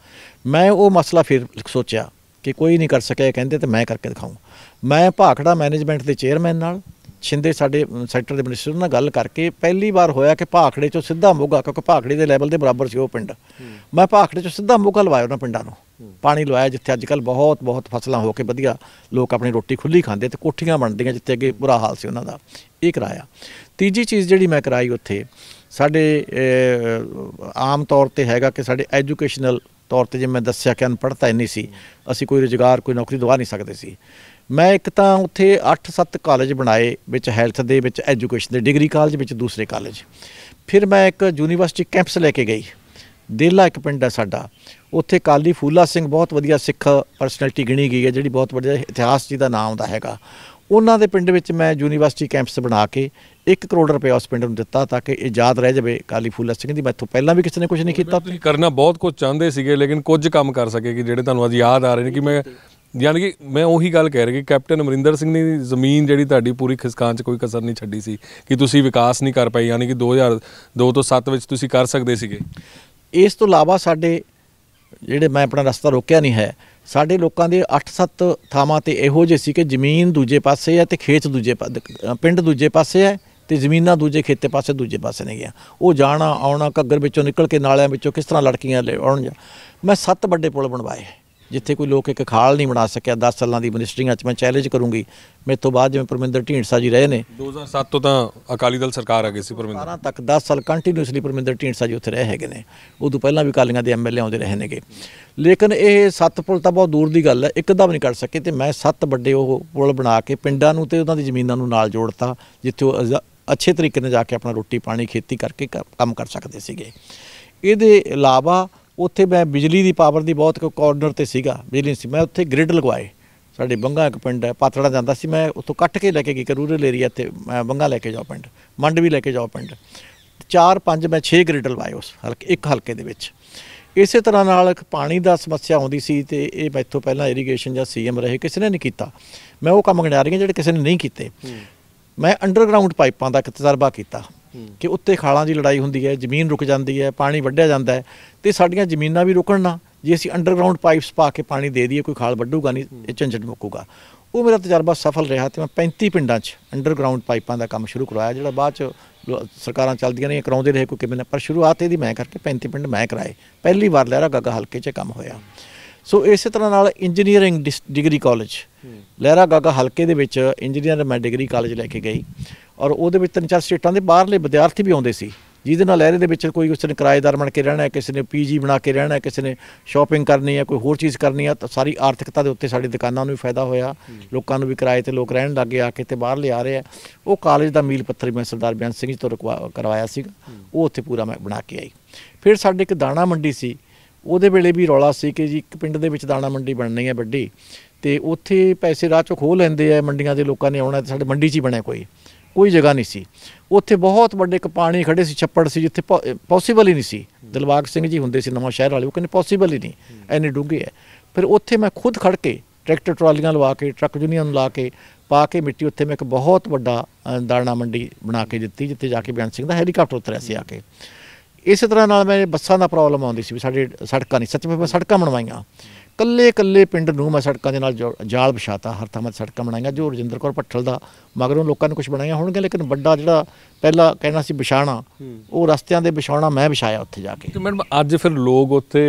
ਮੈਂ ਉਹ ਮਸਲਾ ਫਿਰ ਸੋਚਿਆ ਕਿ ਕੋਈ ਨਹੀਂ ਕਰ ਸਕਿਆ ਕਹਿੰਦੇ ਤੇ ਮੈਂ ਕਰਕੇ ਦਿਖਾਉਂ ਮੈਂ ਭਾਖੜਾ ਮੈਨੇਜਮੈਂਟ ਦੇ ਚੇਅਰਮੈਨ ਨਾਲ ਛਿੰਦੇ ਸਾਡੇ ਸੈਕਟਰ ਦੇ ਮਿਨਿਸਟਰ ਨਾਲ ਗੱਲ ਕਰਕੇ ਪਹਿਲੀ ਵਾਰ ਹੋਇਆ ਕਿ ਭਾਖੜੇ ਚੋਂ ਸਿੱਧਾ ਮੋਗਾ ਕਿਉਂਕਿ ਭਾਖੜੇ ਦੇ ਲੈਵਲ ਦੇ ਬਰਾਬਰ ਸੀ ਉਹ ਪਿੰਡ ਮੈਂ ਭਾਖੜੇ ਚੋਂ ਸਿੱਧਾ ਮੋਗਾ ਲਵਾਇਆ ਉਹਨਾਂ ਪਿੰਡਾਂ ਨੂੰ ਪਾਣੀ ਲਵਾਇਆ ਜਿੱਥੇ ਅੱਜ ਕੱਲ ਬਹੁਤ ਬਹੁਤ ਫਸਲਾਂ ਹੋ ਕੇ ਵਧੀਆ ਲੋਕ ਆਪਣੀ ਰੋਟੀ ਖੁੱਲੀ ਖਾਂਦੇ ਤੇ ਕੋਠੀਆਂ ਬਣਦੀਆਂ ਜਿੱਥੇ ਅੱਗੇ ਬੁਰਾ ਹਾਲ ਸੀ ਉਹਨਾਂ ਦਾ ਇਹ ਕਰਾਇਆ ਤੀਜੀ ਚੀਜ਼ ਜਿਹੜੀ ਮੈਂ ਕਰਾਈ ਉੱਥੇ ਸਾਡੇ ਆਮ ਤੌਰ ਤੇ ਹੈਗਾ ਕਿ ਸਾਡੇ ਐਜੂਕੇਸ਼ਨਲ ਤੌਰ ਤੇ ਜਿਵੇਂ ਮੈਂ ਦੱਸਿਆ ਕਿ ਅਨਪੜ੍ਹਤਾ ਇੰਨੀ ਸੀ ਅਸੀਂ ਕੋਈ ਰੋਜ਼ਗਾਰ ਕੋਈ ਨੌਕਰੀ ਦਵਾ ਨਹੀਂ ਸਕਦੇ ਸੀ ਮੈਂ ਇੱਕ ਤਾਂ ਉੱਥੇ 8-7 ਕਾਲਜ ਬਣਾਏ ਵਿੱਚ ਹੈਲਥ ਦੇ ਵਿੱਚ ਐਜੂਕੇਸ਼ਨ ਦੇ ਡਿਗਰੀ ਕਾਲਜ ਵਿੱਚ ਦੂਸਰੇ ਕਾਲਜ ਫਿਰ ਮੈਂ ਇੱਕ ਯੂਨੀਵਰਸਿਟੀ ਕੈਂਪਸ ਲੈ ਕੇ ਗਈ ਦੇਲਾ ਇੱਕ ਪਿੰਡ ਹੈ ਸਾਡਾ ਉੱਥੇ ਕਾਲੀ ਫੂਲਾ ਸਿੰਘ ਬਹੁਤ ਵਧੀਆ ਸਿੱਖ ਪਰਸਨੈਲਿਟੀ ਗਣੀ ਗਈ ਹੈ ਜਿਹੜੀ ਬਹੁਤ ਵਧੀਆ ਇਤਿਹਾਸ ਜੀ ਦਾ ਨਾਮ ਦਾ ਹੈਗਾ ਉਹਨਾਂ ਦੇ ਪਿੰਡ ਵਿੱਚ ਮੈਂ ਯੂਨੀਵਰਸਿਟੀ ਕੈਂਪਸ ਬਣਾ ਕੇ 1 ਕਰੋੜ ਰੁਪਏ ਉਸ ਪਿੰਡ ਨੂੰ ਦਿੱਤਾ ਤਾਂ ਕਿ ਇਹ ਯਾਦ ਰਹਿ ਜਾਵੇ ਕਾਲੀ ਫੂਲਾ ਸਿੰਘ ਦੀ ਮੈਥੋਂ ਪਹਿਲਾਂ ਵੀ ਕਿਸੇ ਨੇ ਕੁਝ ਨਹੀਂ ਕੀਤਾ ਤੁਸੀਂ ਕਰਨਾ ਬਹੁਤ ਕੁਝ ਚਾਹੁੰਦੇ ਸੀਗੇ ਲੇਕਿਨ ਕੁਝ ਕੰਮ ਕਰ ਸਕੇ ਕਿ ਜਿਹੜੇ ਤੁਹਾਨੂੰ ਅੱਜ ਯਾਦ ਆ ਰਹੇ ਨੇ ਕਿ ਮੈਂ ਯਾਨੀ ਕਿ ਮੈਂ ਉਹੀ ਗੱਲ ਕਹਿ ਰਿਹਾ ਕਿ ਕੈਪਟਨ ਅਮਰਿੰਦਰ ਸਿੰਘ ਨੇ ਜ਼ਮੀਨ ਜਿਹੜੀ ਤੁਹਾਡੀ ਪੂਰੀ ਖਿਸਕਾਂ 'ਚ ਕੋਈ ਕਸਰ ਨਹੀਂ ਛੱਡੀ ਸੀ ਕਿ ਤੁਸੀਂ ਵਿਕਾਸ ਨਹੀਂ ਕਰ ਪਾਈ ਯਾਨੀ ਕਿ 2002 ਤੋਂ 7 ਵਿੱਚ ਤੁਸੀਂ ਕਰ ਸਕਦੇ ਸੀਗੇ ਇਸ ਤੋਂ ਇਲਾਵਾ ਸਾਡੇ ਜਿਹੜੇ ਮੈਂ ਆਪਣਾ ਰਸਤਾ ਰੋਕਿਆ ਨਹੀਂ ਹੈ ਸਾਡੇ ਲੋਕਾਂ ਦੇ 8-7 ਥਾਵਾਂ ਤੇ ਇਹੋ ਜਿਹੇ ਸੀ ਕਿ ਜ਼ਮੀਨ ਦੂਜੇ ਪਾਸੇ ਹੈ ਤੇ ਖੇਤ ਦੂਜੇ ਪਿੰਡ ਦੂਜੇ ਪਾਸੇ ਹੈ ਤੇ ਜ਼ਮੀਨਾਂ ਦੂਜੇ ਖੇਤੇ ਪਾਸੇ ਦੂਜੇ ਪਾਸੇ ਨੇ ਗਿਆ ਉਹ ਜਾਣਾ ਆਉਣਾ ਘੱਗਰ ਵਿੱਚੋਂ ਨਿਕਲ ਕੇ ਨਾਲਿਆਂ ਵਿੱਚੋਂ ਕਿਸ ਤਰ੍ਹਾਂ ਲੜਕੀਆਂ ਲੈ ਆਉਣ ਮੈਂ 7 ਵੱਡੇ ਪੁਲ ਬਣਵਾਏ ਜਿੱਥੇ ਕੋਈ ਲੋਕ ਇੱਕ ਖਾਲ ਨਹੀਂ ਬਣਾ ਸਕਿਆ 10 ਸਾਲਾਂ ਦੀ ਮਿਨਿਸਟਰੀਆਂ 'ਚ ਮੈਂ ਚੈਲੰਜ ਕਰੂੰਗੀ ਮੇਰੇ ਤੋਂ ਬਾਅਦ ਜਿਵੇਂ ਪਰਮਿੰਦਰ ਢੀਂਡਸਾ ਜੀ ਰਹੇ ਨੇ 2007 ਤੋਂ ਤਾਂ ਅਕਾਲੀ ਦਲ ਸਰਕਾਰ ਆ ਗਈ ਸੀ ਪਰਮਿੰਦਰ 12 ਤੱਕ 10 ਸਾਲ ਕੰਟੀਨਿਊਸਲੀ ਪਰਮਿੰਦਰ ਢੀਂਡਸਾ ਜੀ ਉੱਥੇ ਰਹੇ ਹੈਗੇ ਨੇ ਉਦੋਂ ਪਹਿਲਾਂ ਵੀ ਕਾਲੀਆਂ ਦੇ ਐਮਐਲਏ ਆਉਂਦੇ ਰਹੇ ਨੇਗੇ ਲੇਕਿਨ ਇਹ ਸੱਤ ਪੁਲ ਤਾਂ ਬਹੁਤ ਦੂਰ ਦੀ ਗੱਲ ਹੈ ਇੱਕਦਮ ਨਹੀਂ ਕਰ ਸਕੇ ਤੇ ਮੈਂ ਸੱਤ ਵੱਡੇ ਉਹ ਪੁਲ ਬਣਾ ਕੇ ਪਿੰਡਾਂ ਨੂੰ ਤੇ ਉਹਨਾਂ ਦੀ ਜ਼ਮੀਨਾਂ ਨੂੰ ਨਾਲ ਜੋੜਤਾ ਜਿੱਥੇ ਉਹ ਅੱਛੇ ਤਰੀਕੇ ਨਾਲ ਜਾ ਕੇ ਆਪਣਾ ਰੋਟੀ ਪਾਣੀ ਖੇਤੀ ਕਰਕੇ ਕੰਮ ਕਰ ਸਕਦੇ ਸੀਗੇ ਇਹਦੇ ਇਲਾਵਾ ਉੱਥੇ ਮੈਂ ਬਿਜਲੀ ਦੀ ਪਾਵਰ ਦੀ ਬਹੁਤ ਕੋਰਨਰ ਤੇ ਸੀਗਾ ਬਿਜਲੀ ਸੀ ਮੈਂ ਉੱਥੇ ਗ੍ਰਿਡ ਲਗਵਾਏ ਸਾਡੇ ਬੰਗਾ ਇੱਕ ਪਿੰਡ ਹੈ ਪਾਤੜਾ ਜਾਂਦਾ ਸੀ ਮੈਂ ਉੱਥੋਂ ਕੱਟ ਕੇ ਲੈ ਕੇ ਗਿਆ ਰੂਰਲ ਏਰੀਆ ਤੇ ਮੈਂ ਬੰਗਾ ਲੈ ਕੇ ਜਾਉ ਪਿੰਡ ਮੰਡ ਵੀ ਲੈ ਕੇ ਜਾਉ ਪਿੰਡ ਚਾਰ ਪੰਜ ਮੈਂ 6 ਗ੍ਰਿਡ ਲਵਾਏ ਉਸ ਹਲਕੇ ਇੱਕ ਹਲਕੇ ਦੇ ਵਿੱਚ ਇਸੇ ਤਰ੍ਹਾਂ ਨਾਲ ਪਾਣੀ ਦਾ ਸਮੱਸਿਆ ਆਉਂਦੀ ਸੀ ਤੇ ਇਹ ਮੈਥੋਂ ਪਹਿਲਾਂ ਇਰੀਗੇਸ਼ਨ ਜਾਂ ਸੀਐਮ ਰਹੇ ਕਿਸੇ ਨੇ ਨਹੀਂ ਕੀਤਾ ਮੈਂ ਉਹ ਕੰਮ ਗਿਣਾ ਰਹੀ ਜਿਹੜੇ ਕਿਸੇ ਨੇ ਨਹੀਂ ਕੀਤੇ ਮੈਂ ਅੰਡਰਗਰਾਉਂਡ ਪਾਈਪਾਂ ਦਾ ਤਜਰਬਾ ਕੀਤਾ ਕਿ ਉੱਤੇ ਖਾਲਾਂ ਦੀ ਲੜਾਈ ਹੁੰਦੀ ਹੈ ਜ਼ਮੀਨ ਰੁਕ ਜਾਂਦੀ ਹੈ ਪਾਣੀ ਵੱਢਿਆ ਜਾਂਦਾ ਹੈ ਤੇ ਸਾਡੀਆਂ ਜ਼ਮੀਨਾਂ ਵੀ ਰੁਕਣ ਨਾ ਜੇ ਅਸੀਂ ਅੰਡਰਗਰਾਉਂਡ ਪਾਈਪਸ ਪਾ ਕੇ ਪਾਣੀ ਦੇ ਦਈਏ ਕੋਈ ਖਾਲ ਵੱਢੂਗਾ ਨਹੀਂ ਇਹ ਝੰਝਟ ਮੁੱਕੂਗਾ ਉਹ ਮੇਰਾ ਤਜਰਬਾ ਸਫਲ ਰਿਹਾ ਤੇ ਮੈਂ 35 ਪਿੰਡਾਂ 'ਚ ਅੰਡਰਗਰਾਉਂਡ ਪਾਈਪਾਂ ਦਾ ਕੰਮ ਸ਼ੁਰੂ ਕਰਵਾਇਆ ਜਿਹੜਾ ਬਾਅਦ 'ਚ ਸਰਕਾਰਾਂ ਚੱਲਦੀਆਂ ਨੇ ਕਰਾਉਂਦੇ ਰਹੇ ਕੋਈ ਕਿਵੇਂ ਨਾ ਪਰ ਸ਼ੁਰੂਆਤ ਇਹਦੀ ਮੈਂ ਕਰਕੇ 35 ਪਿੰਡ ਮੈਂ ਕਰਾਏ ਪਹਿਲੀ ਵਾਰ ਲਹਿਰਾ ਗਾਗਾ ਹਲਕੇ 'ਚ ਕੰਮ ਹੋਇਆ ਸੋ ਇਸੇ ਤਰ੍ਹਾਂ ਨਾਲ engineering degree college Lehragaga ਹਲਕੇ ਦੇ ਵਿੱਚ ਇੰਜੀਨੀਅਰ ਮੈਂ ਡਿਗਰੀ ਕਾਲਜ ਲੈ ਕੇ ਗਈ ਔਰ ਉਹਦੇ ਵਿੱਚ ਤਿੰਨ ਚਾਰ ਸਟੇਟਾਂ ਦੇ ਬਾਹਰਲੇ ਵਿਦਿਆਰਥੀ ਵੀ ਆਉਂਦੇ ਸੀ ਜਿਹਦੇ ਨਾਲ ਲਹਿਰੇ ਦੇ ਵਿੱਚ ਕੋਈ ਉਸ ਨੇ ਕਿਰਾਏਦਾਰ ਬਣ ਕੇ ਰਹਿਣਾ ਹੈ ਕਿਸੇ ਨੇ ਪੀਜੀ ਬਣਾ ਕੇ ਰਹਿਣਾ ਹੈ ਕਿਸੇ ਨੇ ਸ਼ਾਪਿੰਗ ਕਰਨੀ ਹੈ ਕੋਈ ਹੋਰ ਚੀਜ਼ ਕਰਨੀ ਹੈ ਤਾਂ ਸਾਰੀ ਆਰਥਿਕਤਾ ਦੇ ਉੱਤੇ ਸਾਡੀ ਦੁਕਾਨਾਂ ਨੂੰ ਵੀ ਫਾਇਦਾ ਹੋਇਆ ਲੋਕਾਂ ਨੂੰ ਵੀ ਕਿਰਾਏ ਤੇ ਲੋਕ ਰਹਿਣ ਲੱਗੇ ਆ ਕੇ ਤੇ ਬਾਹਰਲੇ ਆ ਰਹੇ ਆ ਉਹ ਕਾਲਜ ਦਾ ਮੀਲ ਪੱਥਰ ਮੈਂ ਸਰਦਾਰ ਬਿਆਨ ਸਿੰਘ ਜੀ ਤੋਂ ਕਰਵਾਇਆ ਸੀ ਉਹ ਉੱਥੇ ਪੂਰਾ ਮੈਂ ਬਣਾ ਕੇ ਆਈ ਫਿਰ ਸਾਡੇ ਇੱਕ ਦਾਣਾ ਮੰਡੀ ਸੀ ਉਹਦੇ ਵੇਲੇ ਵੀ ਰੌਲਾ ਸੀ ਕਿ ਜੀ ਇੱਕ ਪਿੰਡ ਦੇ ਵਿੱਚ ਦਾਣਾ ਮੰਡੀ ਬਣਨੀ ਹੈ ਵੱਡੀ ਤੇ ਉੱਥੇ ਪੈਸੇ ਰਾਹ ਚੋਂ ਖੋਹ ਲੈਂਦੇ ਆ ਮੰਡੀਆਂ ਦੇ ਲੋਕਾਂ ਨੇ ਆਉਣਾ ਤੇ ਸਾਡੇ ਮੰਡੀ 'ਚ ਹੀ ਬਣਿਆ ਕੋਈ ਕੋਈ ਜਗ੍ਹਾ ਨਹੀਂ ਸੀ ਉੱਥੇ ਬਹੁਤ ਵੱਡੇ ਇੱਕ ਪਾਣੀ ਖੜੇ ਸੀ ਛੱਪੜ ਸੀ ਜਿੱਥੇ ਪੋਸੀਬਲ ਹੀ ਨਹੀਂ ਸੀ ਦਿਲਵਾਗ ਸਿੰਘ ਜੀ ਹੁੰਦੇ ਸੀ ਨਵਾਂ ਸ਼ਹਿਰ ਵਾਲੇ ਉਹ ਕਹਿੰਦੇ ਪੋਸੀਬਲ ਹੀ ਨਹੀਂ ਐਨੇ ਡੂੰਘੇ ਐ ਫਿਰ ਉੱਥੇ ਮੈਂ ਖੁਦ ਖੜ ਕੇ ਟਰੈਕਟਰ ਟਰਾਲੀਆਂ ਲਵਾ ਕੇ ਟਰੱਕ ਜੁਨੀਆਂ ਨੂੰ ਲਾ ਕੇ ਪਾ ਕੇ ਮਿੱਟੀ ਉੱਥੇ ਮੈਂ ਇੱਕ ਬਹੁਤ ਵੱਡਾ ਦਾਣਾ ਮੰਡੀ ਬਣਾ ਕੇ ਦਿੱਤੀ ਜਿੱਥੇ ਜਾ ਕੇ ਬਿਆਨ ਸਿੰਘ ਦਾ ਹੈਲੀਕਾਪਟਰ ਉਤਰਿਆ ਸੀ ਆ ਕੇ ਇਸੇ ਤਰ੍ਹਾਂ ਨਾਲ ਮੈਂ ਬੱਸਾਂ ਦਾ ਪ੍ਰੋਬਲਮ ਆਉਂਦੀ ਸੀ ਵੀ ਸਾਡੇ ਸੜਕਾਂ ਨਹੀਂ ਸੱਚ ਮੈਂ ਸੜਕਾਂ ਬਣਵਾਈਆਂ ਕੱਲੇ ਕੱਲੇ ਪਿੰਡ ਨੂੰ ਮੈਂ ਸੜਕਾਂ ਦੇ ਨਾਲ ਜਾਲ ਵਿਛਾਤਾ ਹਰ ਥਾਂ ਮੈਂ ਸੜਕਾਂ ਬਣਾਈਆਂ ਜੋ ਰਜਿੰਦਰ ਕੌਰ ਪੱਠਲ ਦਾ ਮਗਰੋਂ ਲੋਕਾਂ ਨੇ ਕੁਝ ਬਣਾਈਆਂ ਹੋਣਗੇ ਲੇਕਿਨ ਵੱਡਾ ਜਿਹੜਾ ਪਹਿਲਾ ਕਹਿਣਾ ਸੀ ਵਿਛਾਣਾ ਉਹ ਰਸਤਿਆਂ ਦੇ ਵਿਛਾਉਣਾ ਮੈਂ ਵਿਛਾਇਆ ਉੱਥੇ ਜਾ ਕੇ ਮੈਡਮ ਅੱਜ ਫਿਰ ਲੋਕ ਉੱਥੇ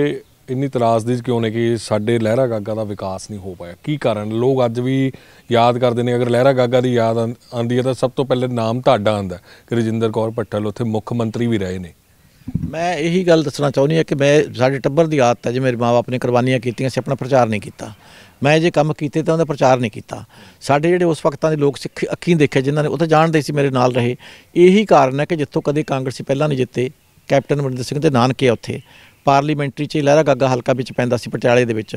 ਇੰਨੀ ਤਰਾਸਦੀ ਕਿਉਂ ਨੇ ਕਿ ਸਾਡੇ ਲਹਿਰਾ ਗਾਗਾ ਦਾ ਵਿਕਾਸ ਨਹੀਂ ਹੋ ਪਾਇਆ ਕੀ ਕਾਰਨ ਲੋਕ ਅੱਜ ਵੀ ਯਾਦ ਕਰਦੇ ਨੇ ਅਗਰ ਲਹਿਰਾ ਗਾਗਾ ਦੀ ਯਾਦ ਆਂਦੀ ਹੈ ਤਾਂ ਸਭ ਤੋਂ ਪਹਿਲੇ ਨਾਮ ਤੁਹਾਡਾ ਆਂਦਾ ਕਿ ਰਜਿੰਦਰ ਕੌਰ ਪੱਟਲ ਉੱਥੇ ਮੁੱਖ ਮੰਤਰੀ ਵੀ ਰਹੇ ਨੇ ਮੈਂ ਇਹੀ ਗੱਲ ਦੱਸਣਾ ਚਾਹੁੰਦੀ ਹਾਂ ਕਿ ਮੈਂ ਸਾਡੇ ਟੱਬਰ ਦੀ ਆਦਤ ਹੈ ਜੇ ਮੇਰੇ ਮਾਪੇ ਆਪਣੇ ਕੁਰਬਾਨੀਆਂ ਕੀਤੀਆਂ ਸੀ ਆਪਣਾ ਪ੍ਰਚਾਰ ਨਹੀਂ ਕੀਤਾ ਮੈਂ ਜੇ ਕੰਮ ਕੀਤੇ ਤਾਂ ਉਹਦਾ ਪ੍ਰਚਾਰ ਨਹੀਂ ਕੀਤਾ ਸਾਡੇ ਜਿਹੜੇ ਉਸ ਵਕਤਾਂ ਦੇ ਲੋਕ ਸਿੱਖ ਅੱਖੀਂ ਦੇਖੇ ਜਿਨ੍ਹਾਂ ਨੇ ਉੱਥੇ ਜਾਣਦੇ ਸੀ ਮੇਰੇ ਨਾਲ ਰਹੇ ਇਹੀ ਕਾਰਨ ਹੈ ਕਿ ਜਿੱਥੋਂ ਕਦੇ ਕਾਂਗਰਸ ਪਹਿਲਾਂ ਨਹੀਂ ਜਿੱਤੇ ਕੈਪਟਨ ਮਨਿੰਦਰ ਸਿੰਘ ਦੇ ਨਾਨਕੇ ਉੱਥੇ ਪਾਰਲੀਮੈਂਟਰੀ ਚ ਲਹਿਰਾ ਗੱਗਾ ਹਲਕਾ ਵਿੱਚ ਪੈਂਦਾ ਸੀ ਪਟਿਆਲੇ ਦੇ ਵਿੱਚ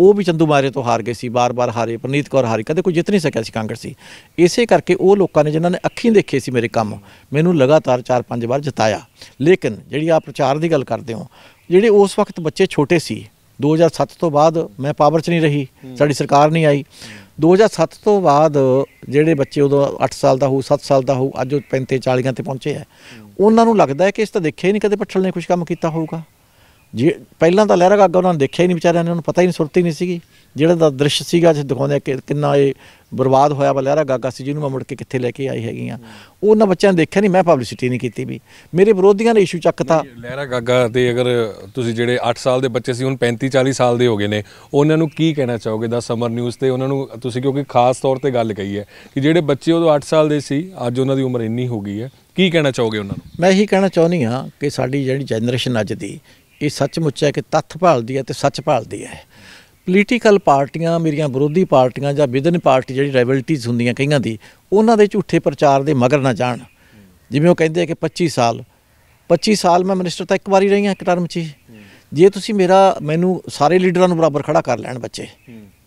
ਉਹ ਵੀ ਚੰਦੂ ਮਾਰੇ ਤੋਂ ਹਾਰ ਗਏ ਸੀ ਬਾਰ-ਬਾਰ ਹਾਰੇ ਪ੍ਰਨੀਤ ਕੌਰ ਹਾਰੀ ਕਦੇ ਕੋਈ ਜਿੱਤ ਨਹੀਂ ਸਕਿਆ ਸੀ ਸੀ ਇਸੇ ਕਰਕੇ ਉਹ ਲੋਕਾਂ ਨੇ ਜਿਨ੍ਹਾਂ ਨੇ ਅੱਖੀਂ ਦੇਖੇ ਸੀ ਮੇਰੇ ਕੰਮ ਮੈਨੂੰ ਲਗਾਤਾਰ 4-5 ਵਾਰ ਜਿਤਾਇਆ ਲੇਕਿਨ ਜਿਹੜੀ ਆ ਪ੍ਰਚਾਰ ਦੀ ਗੱਲ ਕਰਦੇ ਹੋ ਜਿਹੜੇ ਉਸ ਵਕਤ ਬੱਚੇ ਛੋਟੇ ਸੀ 2007 ਤੋਂ ਬਾਅਦ ਮੈਂ ਪਾਵਰ 'ਚ ਨਹੀਂ ਰਹੀ ਸਾਡੀ ਸਰਕਾਰ ਨਹੀਂ ਆਈ 2007 ਤੋਂ ਬਾਅਦ ਜਿਹੜੇ ਬੱਚੇ ਉਦੋਂ 8 ਸਾਲ ਦਾ ਹੋਊ 7 ਸਾਲ ਦਾ ਹੋਊ ਅੱਜ ਉਹ 35 40 ਤੇ ਪਹੁੰਚੇ ਆ ਉਹਨਾਂ ਨੂੰ ਲੱਗਦਾ ਹੈ ਕਿ ਇਸ ਤਾਂ ਦੇਖਿਆ ਹੀ ਨਹੀਂ ਕਦੇ ਪੱਠਲ ਨੇ ਕੁਝ ਕੰਮ ਕੀਤਾ ਹੋਊਗਾ ਜੇ ਪਹਿਲਾਂ ਤਾਂ ਲਹਿਰਾ ਗਾਗਾ ਉਹਨਾਂ ਨੇ ਦੇਖਿਆ ਹੀ ਨਹੀਂ ਵਿਚਾਰਿਆਂ ਨੇ ਉਹਨੂੰ ਪਤਾ ਹੀ ਨਹੀਂ ਸੁਰਤੀ ਨਹੀਂ ਸੀਗੀ ਜਿਹੜਾ ਦਾ ਦ੍ਰਿਸ਼ ਸੀਗਾ ਜਿਹ ਦਿਖਾਉਂਦੇ ਕਿ ਕਿੰਨਾ ਇਹ ਬਰਬਾਦ ਹੋਇਆ ਵਾ ਲਹਿਰਾ ਗਾਗਾ ਸੀ ਜਿਹਨੂੰ ਮੈਂ ਮੁੜ ਕੇ ਕਿੱਥੇ ਲੈ ਕੇ ਆਈ ਹੈਗੀਆਂ ਉਹਨਾਂ ਬੱਚਿਆਂ ਨੇ ਦੇਖਿਆ ਨਹੀਂ ਮੈਂ ਪਬਲਿਸਿਟੀ ਨਹੀਂ ਕੀਤੀ ਵੀ ਮੇਰੇ ਵਿਰੋਧੀਆਂ ਨੇ ਇਸ਼ੂ ਚੱਕਤਾ ਲਹਿਰਾ ਗਾਗਾ ਤੇ ਅਗਰ ਤੁਸੀਂ ਜਿਹੜੇ 8 ਸਾਲ ਦੇ ਬੱਚੇ ਸੀ ਹੁਣ 35 40 ਸਾਲ ਦੇ ਹੋ ਗਏ ਨੇ ਉਹਨਾਂ ਨੂੰ ਕੀ ਕਹਿਣਾ ਚਾਹੋਗੇ ਦਾ ਸਮਰ ਨਿਊਜ਼ ਤੇ ਉਹਨਾਂ ਨੂੰ ਤੁਸੀਂ ਕਿਉਂਕਿ ਖਾਸ ਤੌਰ ਤੇ ਗੱਲ ਕਹੀ ਹੈ ਕਿ ਜਿਹੜੇ ਬੱਚੇ ਉਦੋਂ 8 ਸਾਲ ਦੇ ਸੀ ਅੱਜ ਉਹਨਾਂ ਦੀ ਉਮਰ ਇੰਨੀ ਹੋ ਗਈ ਹੈ ਕੀ ਕਹਿਣਾ ਚਾਹੋਗੇ ਉਹਨਾਂ ਨੂੰ ਮੈਂ ਇਹੀ ਕਹਿਣਾ ਚਾਹੁੰਦੀ ਹਾਂ ਕਿ ਸਾਡੀ ਜਿਹੜੀ ਜਨਰੇਸ਼ਨ ਅੱਜ ਦੀ ਇਹ ਸੱਚਮੁੱਚ ਹੈ ਕਿ ਤੱਥ ਭਾਲਦੀ ਹੈ ਤੇ ਸੱਚ ਭਾਲਦੀ ਹੈ ਪੋਲੀਟੀਕਲ ਪਾਰਟੀਆਂ ਮੇਰੀਆਂ ਵਿਰੋਧੀ ਪਾਰਟੀਆਂ ਜਾਂ ਵਿਦਨ ਪਾਰਟੀ ਜਿਹੜੀ ਰਾਈਵਲਟੀਜ਼ ਹੁੰਦੀਆਂ ਕਈਆਂ ਦੀ ਉਹਨਾਂ ਦੇ ਝੂਠੇ ਪ੍ਰਚਾਰ ਦੇ ਮਗਰ ਨਾ ਜਾਣ ਜਿਵੇਂ ਉਹ ਕਹਿੰਦੇ ਆ ਕਿ 25 ਸਾਲ 25 ਸਾਲ ਮੈਂ ਮਿਨਿਸਟਰ ਤਾਂ ਇੱਕ ਵਾਰੀ ਰਹੀ ਹਾਂ ਇੱਕ ਟਰਮ 'ਚ ਜੇ ਤੁਸੀਂ ਮੇਰਾ ਮੈਨੂੰ ਸਾਰੇ ਲੀਡਰਾਂ ਨੂੰ ਬਰਾਬਰ ਖੜਾ ਕਰ ਲੈਣ ਬੱਚੇ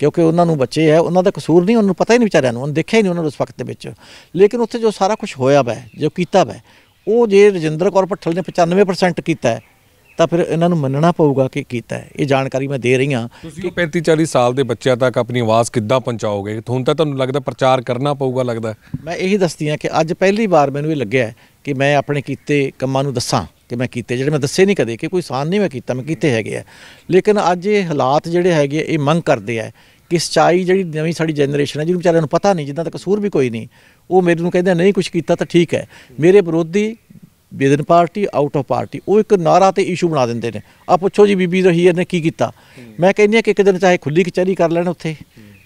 ਕਿਉਂਕਿ ਉਹਨਾਂ ਨੂੰ ਬੱਚੇ ਹੈ ਉਹਨਾਂ ਦਾ ਕਸੂਰ ਨਹੀਂ ਉਹਨਾਂ ਨੂੰ ਪਤਾ ਹੀ ਨਹੀਂ ਵਿਚਾਰਿਆਂ ਨੂੰ ਉਹਨਾਂ ਦੇਖਿਆ ਹੀ ਨਹੀਂ ਉਹਨਾਂ ਨੂੰ ਉਸ ਵਕਤ ਦੇ ਵਿੱਚ ਲੇਕਿਨ ਉੱਥੇ ਜੋ ਸਾਰਾ ਕੁਝ ਹੋਇਆ ਵੈ ਜੋ ਕੀਤਾ ਵੈ ਉਹ ਜੇ ਰਜਿੰਦਰ ਕੌਰ ਪੱਠਲ ਨੇ 95% ਕੀਤਾ ਹੈ ਤਾਂ ਫਿਰ ਇਹਨਾਂ ਨੂੰ ਮੰਨਣਾ ਪਊਗਾ ਕਿ ਕੀਤਾ ਹੈ ਇਹ ਜਾਣਕਾਰੀ ਮੈਂ ਦੇ ਰਹੀ ਹਾਂ ਤੁਸੀਂ 35 40 ਸਾਲ ਦੇ ਬੱਚਿਆਂ ਤੱਕ ਆਪਣੀ ਆਵਾਜ਼ ਕਿੱਦਾਂ ਪਹੁੰਚਾਓਗੇ ਹੁਣ ਤਾਂ ਤੁਹਾਨੂੰ ਲੱਗਦਾ ਪ੍ਰਚਾਰ ਕਰਨਾ ਪਊਗਾ ਲੱਗਦਾ ਮੈਂ ਇਹੀ ਦੱਸਦੀ ਹਾਂ ਕਿ ਅੱਜ ਪਹਿਲੀ ਵਾਰ ਮੈਨੂੰ ਇਹ ਲੱਗਿਆ ਕਿ ਮੈਂ ਆਪਣੇ ਕੀਤੇ ਕੰਮਾਂ ਨੂੰ ਦੱਸਾਂ ਕਿ ਮੈਂ ਕੀਤੇ ਜਿਹੜੇ ਮੈਂ ਦੱਸੇ ਨਹੀਂ ਕਦੇ ਕਿ ਕੋਈ ਸਾਨ ਨਹੀਂ ਮੈਂ ਕੀਤਾ ਮੈਂ ਕੀਤੇ ਹੈਗੇ ਆ ਲੇਕਿਨ ਅੱਜ ਇਹ ਹਾਲਾਤ ਜਿਹੜੇ ਹੈਗੇ ਇਹ ਮੰਗ ਕਰਦੇ ਆ ਕਿ ਸਚਾਈ ਜਿਹੜੀ ਨਵੀਂ ਸਾਡੀ ਜਨਰੇਸ਼ਨ ਹੈ ਜਿਹਨੂੰ ਵਿਚਾਰਿਆਂ ਨੂੰ ਪਤਾ ਨਹੀਂ ਜਿੱਦਾਂ ਤਾਂ ਕਸੂਰ ਵੀ ਕੋਈ ਨਹੀਂ ਉਹ ਮੇਰੇ ਨੂੰ ਕਹਿੰਦੇ ਨਹੀਂ ਕੁਝ ਕੀਤਾ ਤਾਂ ਠੀਕ ਹੈ ਮੇਰੇ ਵਿਰੋਧੀ within party out of party ਉਹ ਇੱਕ ਨਾਰਾ ਤੇ ਇਸ਼ੂ ਬਣਾ ਦਿੰਦੇ ਨੇ ਆ ਪੁੱਛੋ ਜੀ ਬੀਬੀ ਰਹੀਰ ਨੇ ਕੀ ਕੀਤਾ ਮੈਂ ਕਹਿੰਦੀ ਆ ਕਿ ਇੱਕ ਦਿਨ ਚਾਹੇ ਖੁੱਲੀ ਕਚਹਿਰੀ ਕਰ ਲੈਣ ਉੱਥੇ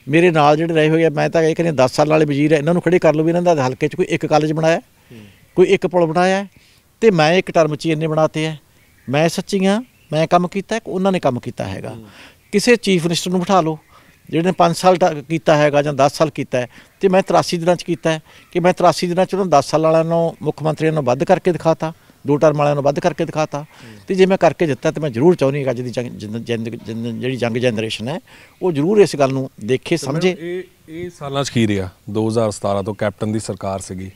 ਮੇਰੇ ਨਾਲ ਜਿਹੜੇ ਰਹੇ ਹੋਏ ਆ ਮੈਂ ਤਾਂ ਇਹ ਆ 10 ਸਾਲ ਵਾਲੇ ਵਜ਼ੀਰ ਆ ਇਹਨਾਂ ਨੂੰ ਖੜੇ ਕਰ ਲਓ ਵੀ ਇਹਨਾਂ ਦਾ ਹਲਕੇ 'ਚ ਕੋਈ ਇੱਕ ਕਾਲਜ ਬਣਾਇਆ ਕੋਈ ਇੱਕ ਪੁਲ ਬਣਾਇਆ ਤੇ ਮੈਂ ਇੱਕ ਟਰਮ 'ਚ ਇੰਨੇ ਬਣਾਤੇ ਆ ਮੈਂ ਸੱਚੀ ਆ ਮੈਂ ਕੰਮ ਕੀਤਾ ਕਿ ਉਹਨਾਂ ਨੇ ਕੰਮ ਕੀਤਾ ਹੈਗਾ ਕਿਸੇ ਚੀਫ ਮਿਨਿਸਟਰ ਨੂੰ ਬਿਠਾ ਲਓ ਜਿਹੜੇ ਨੇ 5 ਸਾਲ ਕੀਤਾ ਹੈਗਾ ਜਾਂ 10 ਸਾਲ ਕੀਤਾ ਤੇ ਮੈਂ 83 ਦਿਨਾਂ ਚ ਕੀਤਾ ਕਿ ਮੈਂ 83 ਦਿਨਾਂ ਚ ਉਹਨਾਂ 10 ਸਾਲ ਵਾਲਿਆਂ ਨੂੰ ਮੁੱਖ ਮੰਤਰੀਆਂ ਨੂੰ ਵੱਧ ਕਰਕੇ ਦਿਖਾਤਾ ਦੋ ਟਰਮ ਵਾਲਿਆਂ ਨੂੰ ਵੱਧ ਕਰਕੇ ਦਿਖਾਤਾ ਤੇ ਜੇ ਮੈਂ ਕਰਕੇ ਦਿੱਤਾ ਤੇ ਮੈਂ ਜ਼ਰੂਰ ਚਾਹੁੰਦੀ ਹਾਂ ਅੱਜ ਦੀ ਜਿਹੜੀ ਜੰਗ ਜਨਰੇਸ਼ਨ ਹੈ ਉਹ ਜ਼ਰੂਰ ਇਸ ਗੱਲ ਨੂੰ ਦੇਖੇ ਸਮਝੇ ਇਹ ਇਹ ਸਾਲਾਂ ਚ ਕੀ ਰਿਹਾ 2017 ਤੋਂ ਕੈਪਟਨ ਦੀ ਸਰਕਾਰ ਸੀਗੀ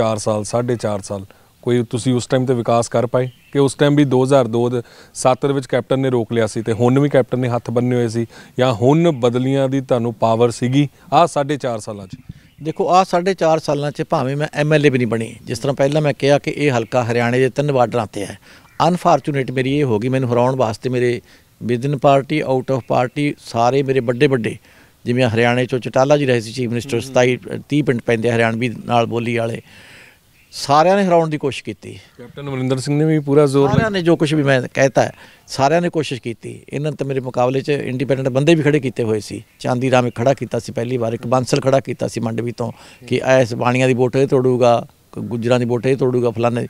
4 ਸਾਲ 4.5 ਸਾਲ ਕੋਈ ਤੁਸੀਂ ਉਸ ਟਾਈਮ ਤੇ ਵਿਕਾਸ ਕਰ ਪਾਏ ਕਿ ਉਸ ਟਾਈਮ ਵੀ 2002 ਦੇ 7 ਦੇ ਵਿੱਚ ਕੈਪਟਨ ਨੇ ਰੋਕ ਲਿਆ ਸੀ ਤੇ ਹੁਣ ਵੀ ਕੈਪਟਨ ਨੇ ਹੱਥ ਬੰਨੇ ਹੋਏ ਸੀ ਜਾਂ ਹੁਣ ਬਦਲੀਆਂ ਦੀ ਤੁਹਾਨੂੰ ਪਾਵਰ ਸੀਗੀ ਆ 4 ਸਾਲਾਂ 'ਚ ਦੇਖੋ ਆ 4 ਸਾਲਾਂ 'ਚ ਭਾਵੇਂ ਮੈਂ ਐਮਐਲਏ ਵੀ ਨਹੀਂ ਬਣੀ ਜਿਸ ਤਰ੍ਹਾਂ ਪਹਿਲਾਂ ਮੈਂ ਕਿਹਾ ਕਿ ਇਹ ਹਲਕਾ ਹਰਿਆਣੇ ਦੇ ਤਿੰਨ ਬਾਰਡਰਾਂ ਤੇ ਹੈ ਅਨਫੋਰਚੂਨੇਟ ਮੇਰੀ ਇਹ ਹੋ ਗਈ ਮੈਨੂੰ ਹਰਾਉਣ ਵਾਸਤੇ ਮੇਰੇ within party out of party ਸਾਰੇ ਮੇਰੇ ਵੱਡੇ ਵੱਡੇ ਜਿਵੇਂ ਹਰਿਆਣੇ ਚੋਂ ਚਟਾਲਾ ਜੀ ਰਹੇ ਸੀ ਚੀਫ ਮਿਨਿਸਟਰ 27 30 ਪਿੰਡ ਪੈਂਦੇ ਹਰਿਆਣਵੀ ਨਾਲ ਬੋਲੀ ਵਾਲੇ ਸਾਰਿਆਂ ਨੇ ਹਰਾਉਣ ਦੀ ਕੋਸ਼ਿਸ਼ ਕੀਤੀ ਕੈਪਟਨ ਅਮਰਿੰਦਰ ਸਿੰਘ ਨੇ ਵੀ ਪੂਰਾ ਜ਼ੋਰ ਸਾਰਿਆਂ ਨੇ ਜੋ ਕੁਝ ਵੀ ਮੈਂ ਕਹਿਤਾ ਸਾਰਿਆਂ ਨੇ ਕੋਸ਼ਿਸ਼ ਕੀਤੀ ਇਹਨਾਂ ਤਾਂ ਮੇਰੇ ਮੁਕਾਬਲੇ 'ਚ ਇੰਡੀਪੈਂਡੈਂਟ ਬੰਦੇ ਵੀ ਖੜੇ ਕੀਤੇ ਹੋਏ ਸੀ ਚਾਂਦੀ ਰਾਮ ਖੜਾ ਕੀਤਾ ਸੀ ਪਹਿਲੀ ਵਾਰ ਇੱਕ ਬਾਂਸਲ ਖੜਾ ਕੀਤਾ ਸੀ ਮੰਡਵੀ ਤੋਂ ਕਿ ਐਸ ਬਾਣੀਆਂ ਦੀ ਵੋਟ ਇਹ ਤੋੜੂਗਾ ਗੁੱਜਰਾਂ ਦੀ ਵੋਟ ਇਹ ਤੋੜੂਗਾ ਫਲਾਣੇ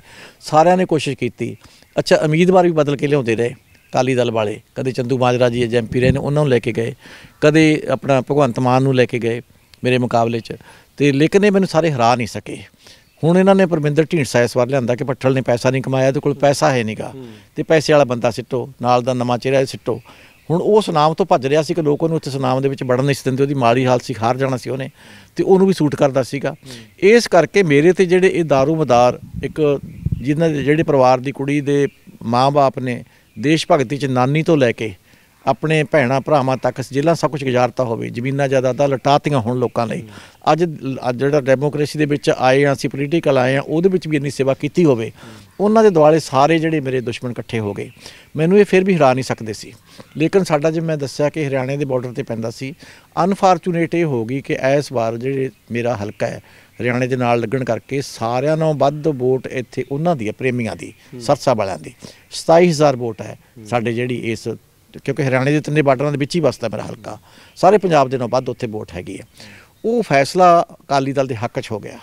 ਸਾਰਿਆਂ ਨੇ ਕੋਸ਼ਿਸ਼ ਕੀਤੀ ਅੱਛਾ ਉਮੀਦਵਾਰ ਵੀ ਬਦਲ ਕੇ ਲਿਆਉਂਦੇ ਰਹੇ ਕਾਲੀ ਦਲ ਵਾਲੇ ਕਦੇ ਚੰਦੂ ਮਾਜਰਾ ਜੀ ਐਜੈਂਪੀ ਰਹੇ ਨੇ ਉਹਨਾਂ ਨੂੰ ਲੈ ਕੇ ਗਏ ਕਦੇ ਆਪਣਾ ਭਗਵੰਤ ਮਾਨ ਨੂੰ ਲੈ ਕੇ ਗਏ ਮੇਰੇ ਮੁਕਾਬਲੇ 'ਚ ਤੇ ਲੇਕਿਨ ਇਹ ਮੈਨੂੰ ਸਾਰੇ ਹਰਾ ਨਹੀਂ ਸਕੇ ਹੁਣ ਇਹਨਾਂ ਨੇ ਪਰਮਿੰਦਰ ਢੀਂਡਸਾ ਇਸ ਵਾਰ ਲਿਆਂਦਾ ਕਿ ਪੱਠਲ ਨੇ ਪੈਸਾ ਨਹੀਂ ਕਮਾਇਆ ਤੇ ਕੋਲ ਪੈਸਾ ਹੈ ਨਹੀਂਗਾ ਤੇ ਪੈਸੇ ਵਾਲਾ ਬੰਦਾ ਸਿੱਟੋ ਨਾਲ ਦਾ ਨਵਾਂ ਚਿਹਰਾ ਸਿੱਟੋ ਹੁਣ ਉਹ ਸੁਨਾਮ ਤੋਂ ਭੱਜ ਰਿਹਾ ਸੀ ਕਿ ਲੋਕ ਉਹਨੂੰ ਉੱਥੇ ਸੁਨਾਮ ਦੇ ਵਿੱਚ ਵੜਨ ਨਹੀਂ ਦਿੰਦੇ ਉਹਦੀ ਮਾੜੀ ਹਾਲਤ ਸੀ ਖਾਰ ਜਾਣਾ ਸੀ ਉਹਨੇ ਤੇ ਉਹਨੂੰ ਵੀ ਸੂਟ ਕਰਦਾ ਸੀਗਾ ਇਸ ਕਰਕੇ ਮੇਰੇ ਤੇ ਜਿਹੜੇ ਇਹ दारू ਮਦਾਰ ਇੱਕ ਜਿਨ੍ਹਾਂ ਦੇ ਜਿਹੜੇ ਪਰਿਵਾਰ ਦੀ ਕੁੜੀ ਦੇ ਮਾਂ-ਬਾਪ ਨੇ ਦੇਸ਼ ਭਗਤੀ ਚ ਨਾਨੀ ਤੋਂ ਲੈ ਕੇ ਆਪਣੇ ਭੈਣਾ ਭਰਾਵਾਂ ਤੱਕ ਜ਼ਿਲ੍ਹਾ ਸਭ ਕੁਝ ਗੁਜ਼ਾਰਤਾ ਹੋਵੇ ਜ਼ਮੀਨਾਂ ਜਾਇਦਾਦਾਂ ਲਟਾਤੀਆਂ ਹੋਣ ਲੋਕਾਂ ਲਈ ਅੱਜ ਜਿਹੜਾ ਡੈਮੋਕ੍ਰੇਸੀ ਦੇ ਵਿੱਚ ਆਏ ਆ ਅਸੀਂ ਪੋਲੀਟੀਕਲ ਆਏ ਆ ਉਹਦੇ ਵਿੱਚ ਵੀ ਇੰਨੀ ਸੇਵਾ ਕੀਤੀ ਹੋਵੇ ਉਹਨਾਂ ਦੇ ਦੁਆਲੇ ਸਾਰੇ ਜਿਹੜੇ ਮੇਰੇ ਦੁਸ਼ਮਣ ਇਕੱਠੇ ਹੋ ਗਏ ਮੈਨੂੰ ਇਹ ਫਿਰ ਵੀ ਹਰਾ ਨਹੀਂ ਸਕਦੇ ਸੀ ਲੇਕਿਨ ਸਾਡਾ ਜੇ ਮੈਂ ਦੱਸਿਆ ਕਿ ਹਰਿਆਣੇ ਦੇ ਬਾਰਡਰ ਤੇ ਪੈਂਦਾ ਸੀ ਅਨਫੋਰਚੂਨੇਟ ਇਹ ਹੋ ਗਈ ਕਿ ਇਸ ਵਾਰ ਜਿਹੜੇ ਮੇਰਾ ਹਲਕਾ ਹੈ ਹਰਿਆਣੇ ਦੇ ਨਾਲ ਲੱਗਣ ਕਰਕੇ ਸਾਰਿਆਂ ਨਾਲੋਂ ਵੱਧ ਵੋਟ ਇੱਥੇ ਉਹਨਾਂ ਦੀ ਹੈ ਪ੍ਰੇਮੀਆਂ ਦੀ ਸਰਸਾ ਵਾਲਿਆਂ ਦੀ 27000 ਵੋਟ ਹੈ ਸਾਡੇ ਜਿਹੜੀ ਇਸ ਕਿਉਂਕਿ ਹਰਿਆਣੇ ਦੇ ਤਿੰਨੇ ਬਾਰਡਰਾਂ ਦੇ ਵਿੱਚ ਹੀ ਵਸਦਾ ਮੇਰਾ ਹਲਕਾ ਸਾਰੇ ਪੰਜਾਬ ਦੇ ਨਾਲੋਂ ਵੱਧ ਉੱਥੇ ਵੋਟ ਹੈਗੀ ਹੈ ਉਹ ਫੈਸਲਾ ਅਕਾਲੀ ਦਲ ਦੇ ਹੱਕ 'ਚ ਹੋ ਗਿਆ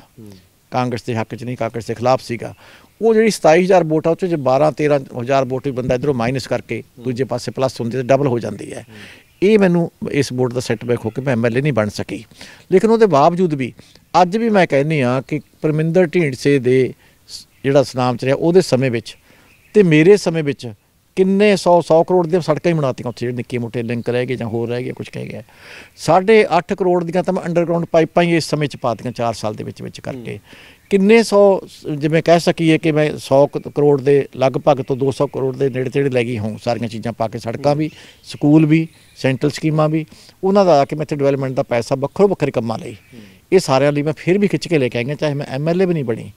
ਕਾਂਗਰਸ ਦੇ ਹੱਕ 'ਚ ਨਹੀਂ ਕਾਂਗਰਸ ਦੇ ਖਿਲਾਫ ਸੀਗਾ ਉਹ ਜਿਹੜੀ 27000 ਵੋਟਾਂ ਉੱਤੇ ਜੇ 12 13000 ਵੋਟ ਵੀ ਬੰਦਾ ਇਧਰੋਂ ਮਾਈਨਸ ਕਰਕੇ ਦੂਜੇ ਪਾਸੇ ਪਲੱਸ ਹੁੰਦੀ ਤੇ ਡਬਲ ਹੋ ਜਾਂਦੀ ਹੈ ਇਹ ਮੈਨੂੰ ਇਸ ਵੋਟ ਦਾ ਸੈਟਬੈਕ ਹੋ ਕੇ ਮੈਂ ਐਮਐਲਏ ਨਹੀਂ ਬਣ ਸਕੀ ਲੇਕਿਨ ਉਹਦੇ ਬਾਵਜੂਦ ਵੀ ਅੱਜ ਵੀ ਮੈਂ ਕਹਿੰਨੀ ਆ ਕਿ ਪਰਮਿੰਦਰ ਢੀਂਡਸੇ ਦੇ ਜਿਹੜਾ ਸਨਾਮ ਚ ਰਿਹਾ ਉਹਦੇ ਸਮੇਂ ਵਿੱਚ ਤੇ ਮੇਰੇ ਸਮੇਂ ਵਿੱਚ ਕਿੰਨੇ 100 100 ਕਰੋੜ ਦੀਆਂ ਸੜਕਾਂ ਹੀ ਬਣਾਤੀਆਂ ਉੱਥੇ ਜਿਹੜੇ ਨਿੱਕੇ ਮੋਟੇ ਲਿੰਕ ਰਹਿ ਗਏ ਜਾਂ ਹੋਰ ਰਹਿ ਗਏ ਕੁਝ ਕਹਿ ਗਿਆ 8 ਕਰੋੜ ਦੀਆਂ ਤਾਂ ਮੈਂ ਅੰਡਰਗਰਾਉਂਡ ਪਾਈਪਾਂ ਹੀ ਇਸ ਸਮੇਂ ਚ ਪਾਤੀਆਂ 4 ਸਾਲ ਦੇ ਵਿੱਚ ਵਿੱਚ ਕਰਕੇ ਕਿੰਨੇ 100 ਜਿਵੇਂ ਕਹਿ ਸਕੀਏ ਕਿ ਮੈਂ 100 ਕਰੋੜ ਦੇ ਲਗਭਗ ਤੋਂ 200 ਕਰੋੜ ਦੇ ਨੇੜੇ ਤੇੜੇ ਲੱਗੀ ਗਈ ਹਾਂ ਸਾਰੀਆਂ ਚੀਜ਼ਾਂ ਪਾ ਕੇ ਸੜਕਾਂ ਵੀ ਸਕੂਲ ਵੀ ਸੈਂਟਰਲ ਸਕੀਮਾਂ ਵੀ ਉਹਨਾਂ ਦਾ ਆ ਕੇ ਮੈਂ ਇੱਥੇ ਡਿਵੈਲਪਮੈਂਟ ਦਾ ਪੈਸਾ ਵੱਖਰੋ ਵੱਖਰੇ ਕੰਮਾਂ ਲਈ ਇਹ ਸਾਰਿਆਂ ਲਈ ਮੈਂ ਫਿਰ ਵੀ ਖਿੱਚ ਕੇ ਲੈ ਕੇ ਆਇਆ ਚਾਹੇ ਮੈਂ ਐਮਐਲਏ ਵੀ ਨਹੀਂ ਬਣੀ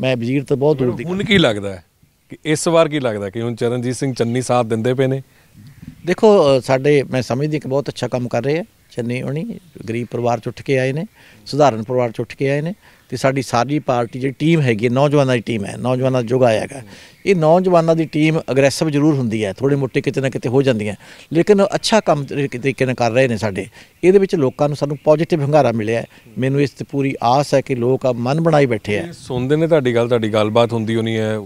ਮੈਂ ਵਜ਼ੀਰ ਤੋਂ ਬਹੁਤ ਦੂਰ ਦੀ ਹੁਣ ਕੀ ਲੱਗਦਾ ਹੈ ਕਿ ਇਸ ਵਾਰ ਕੀ ਲੱਗਦਾ ਕਿ ਹੁਣ ਚਰਨਜੀਤ ਸਿੰਘ ਚੰਨੀ ਸਾਥ ਦਿੰਦੇ ਪਏ ਨੇ ਦੇਖੋ ਸਾਡੇ ਮੈਂ ਸਮਝਦੀ ਕਿ ਬਹੁਤ ਅੱਛਾ ਕੰਮ ਕਰ ਰਹੇ ਆ ਚੰਨੀ ਹੋਣੀ ਗਰੀਬ ਪਰਿਵਾਰ ਚ ਉੱਠ ਕੇ ਆਏ ਨੇ ਸਧਾਰਨ ਪਰਿਵਾਰ ਚ ਉੱਠ ਕੇ ਆਏ ਨੇ ਤੇ ਸਾਡੀ ਸਾਰੀ ਪਾਰਟੀ ਜਿਹੜੀ ਟੀਮ ਹੈਗੀ ਨੌਜਵਾਨਾਂ ਦੀ ਟੀਮ ਹੈ ਨੌਜਵਾਨਾਂ ਦਾ ਜੁਗਾ ਹੈਗਾ ਇਹ ਨੌਜਵਾਨਾਂ ਦੀ ਟੀਮ ਅਗਰੈਸਿਵ ਜ਼ਰੂਰ ਹੁੰਦੀ ਹੈ ਥੋੜੇ ਮੋਟੇ ਕਿਤੇ ਨਾ ਕਿਤੇ ਹੋ ਜਾਂਦੀਆਂ ਲੇਕਿਨ ਅੱਛਾ ਕੰਮ ਤਰੀਕੇ ਨਾਲ ਕਰ ਰਹੇ ਨੇ ਸਾਡੇ ਇਹਦੇ ਵਿੱਚ ਲੋਕਾਂ ਨੂੰ ਸਾਨੂੰ ਪੋਜ਼ਿਟਿਵ ਹੰਗਾਰਾ ਮਿਲਿਆ ਮੈਨੂੰ ਇਸ ਤੇ ਪੂਰੀ ਆਸ ਹੈ ਕਿ ਲੋਕ ਮਨ ਬਣਾਈ ਬੈਠੇ ਆ ਸੁਣਦੇ ਨੇ ਤੁਹਾਡੀ ਗੱਲ ਤੁਹਾਡੀ ਗੱਲਬਾਤ ਹੁੰਦੀ ਹੋਣੀ ਹੈ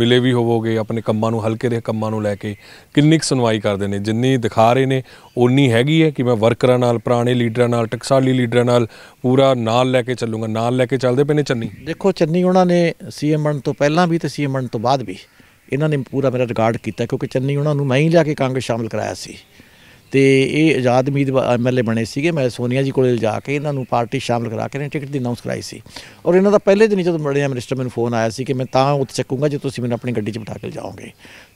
ਮਿਲੇ ਵੀ ਹੋਵੋਗੇ ਆਪਣੇ ਕੰਮਾਂ ਨੂੰ ਹਲਕੇ ਦੇ ਕੰਮਾਂ ਨੂੰ ਲੈ ਕੇ ਕਿੰਨੀ ਕੁ ਸੁਣਵਾਈ ਕਰਦੇ ਨੇ ਜਿੰਨੀ ਦਿਖਾ ਰਹੇ ਨੇ ਓਨੀ ਹੈਗੀ ਹੈ ਕਿ ਮੈਂ ਵਰਕਰਾਂ ਨਾਲ ਪੁਰਾਣੇ ਲੀਡਰਾਂ ਨਾਲ ਟਕਸਾਲੀ ਲੀਡਰਾਂ ਨਾਲ ਪੂਰਾ ਨਾਲ ਲੈ ਕੇ ਚੱਲੂਗਾ ਨਾਲ ਲੈ ਕੇ ਚੱਲਦੇ ਪਏ ਨੇ ਚੰਨੀ ਦੇਖੋ ਚੰਨੀ ਉਹਨਾਂ ਨੇ ਸੀਐਮ ਬਣਨ ਤੋਂ ਪਹਿਲਾਂ ਵੀ ਤੇ ਸੀਐਮ ਬਣਨ ਤੋਂ ਬਾਅਦ ਵੀ ਇਹਨਾਂ ਨੇ ਪੂਰਾ ਮੇਰਾ ਰਿਕਾਰਡ ਕੀਤਾ ਕਿਉਂਕਿ ਚੰਨੀ ਉਹਨਾਂ ਨੂੰ ਮੈਂ ਹੀ ਲਿਆ ਕੇ ਕਾਂਗਰਸ ਸ਼ਾਮਲ ਕਰਾਇਆ ਸੀ ਤੇ ਇਹ ਆਜ਼ਾਦ ਉਮੀਦਵਾਰ ਐਮਐਲਏ ਬਣੇ ਸੀਗੇ ਮੈਂ ਸੋਨੀਆ ਜੀ ਕੋਲੇ ਜਾ ਕੇ ਇਹਨਾਂ ਨੂੰ ਪਾਰਟੀ ਸ਼ਾਮਲ ਕਰਾ ਕੇ ਨੇ ਟਿਕਟ ਦੀ ਅਨਾਉਂਸ ਕਰਾਈ ਸੀ ਔਰ ਇਹਨਾਂ ਦਾ ਪਹਿਲੇ ਦਿਨ ਜਦੋਂ ਬੜੇ ਮਿਨਿਸਟਰ ਮੈਨੂੰ ਫੋਨ ਆਇਆ ਸੀ ਕਿ ਮੈਂ ਤਾਂ ਉੱਥੇ ਚੱਕੂਗਾ ਜੇ ਤੁਸੀਂ ਮੈਨੂੰ ਆਪਣੀ ਗੱਡੀ 'ਚ ਬਿਠਾ ਕੇ ਜਾਓਗੇ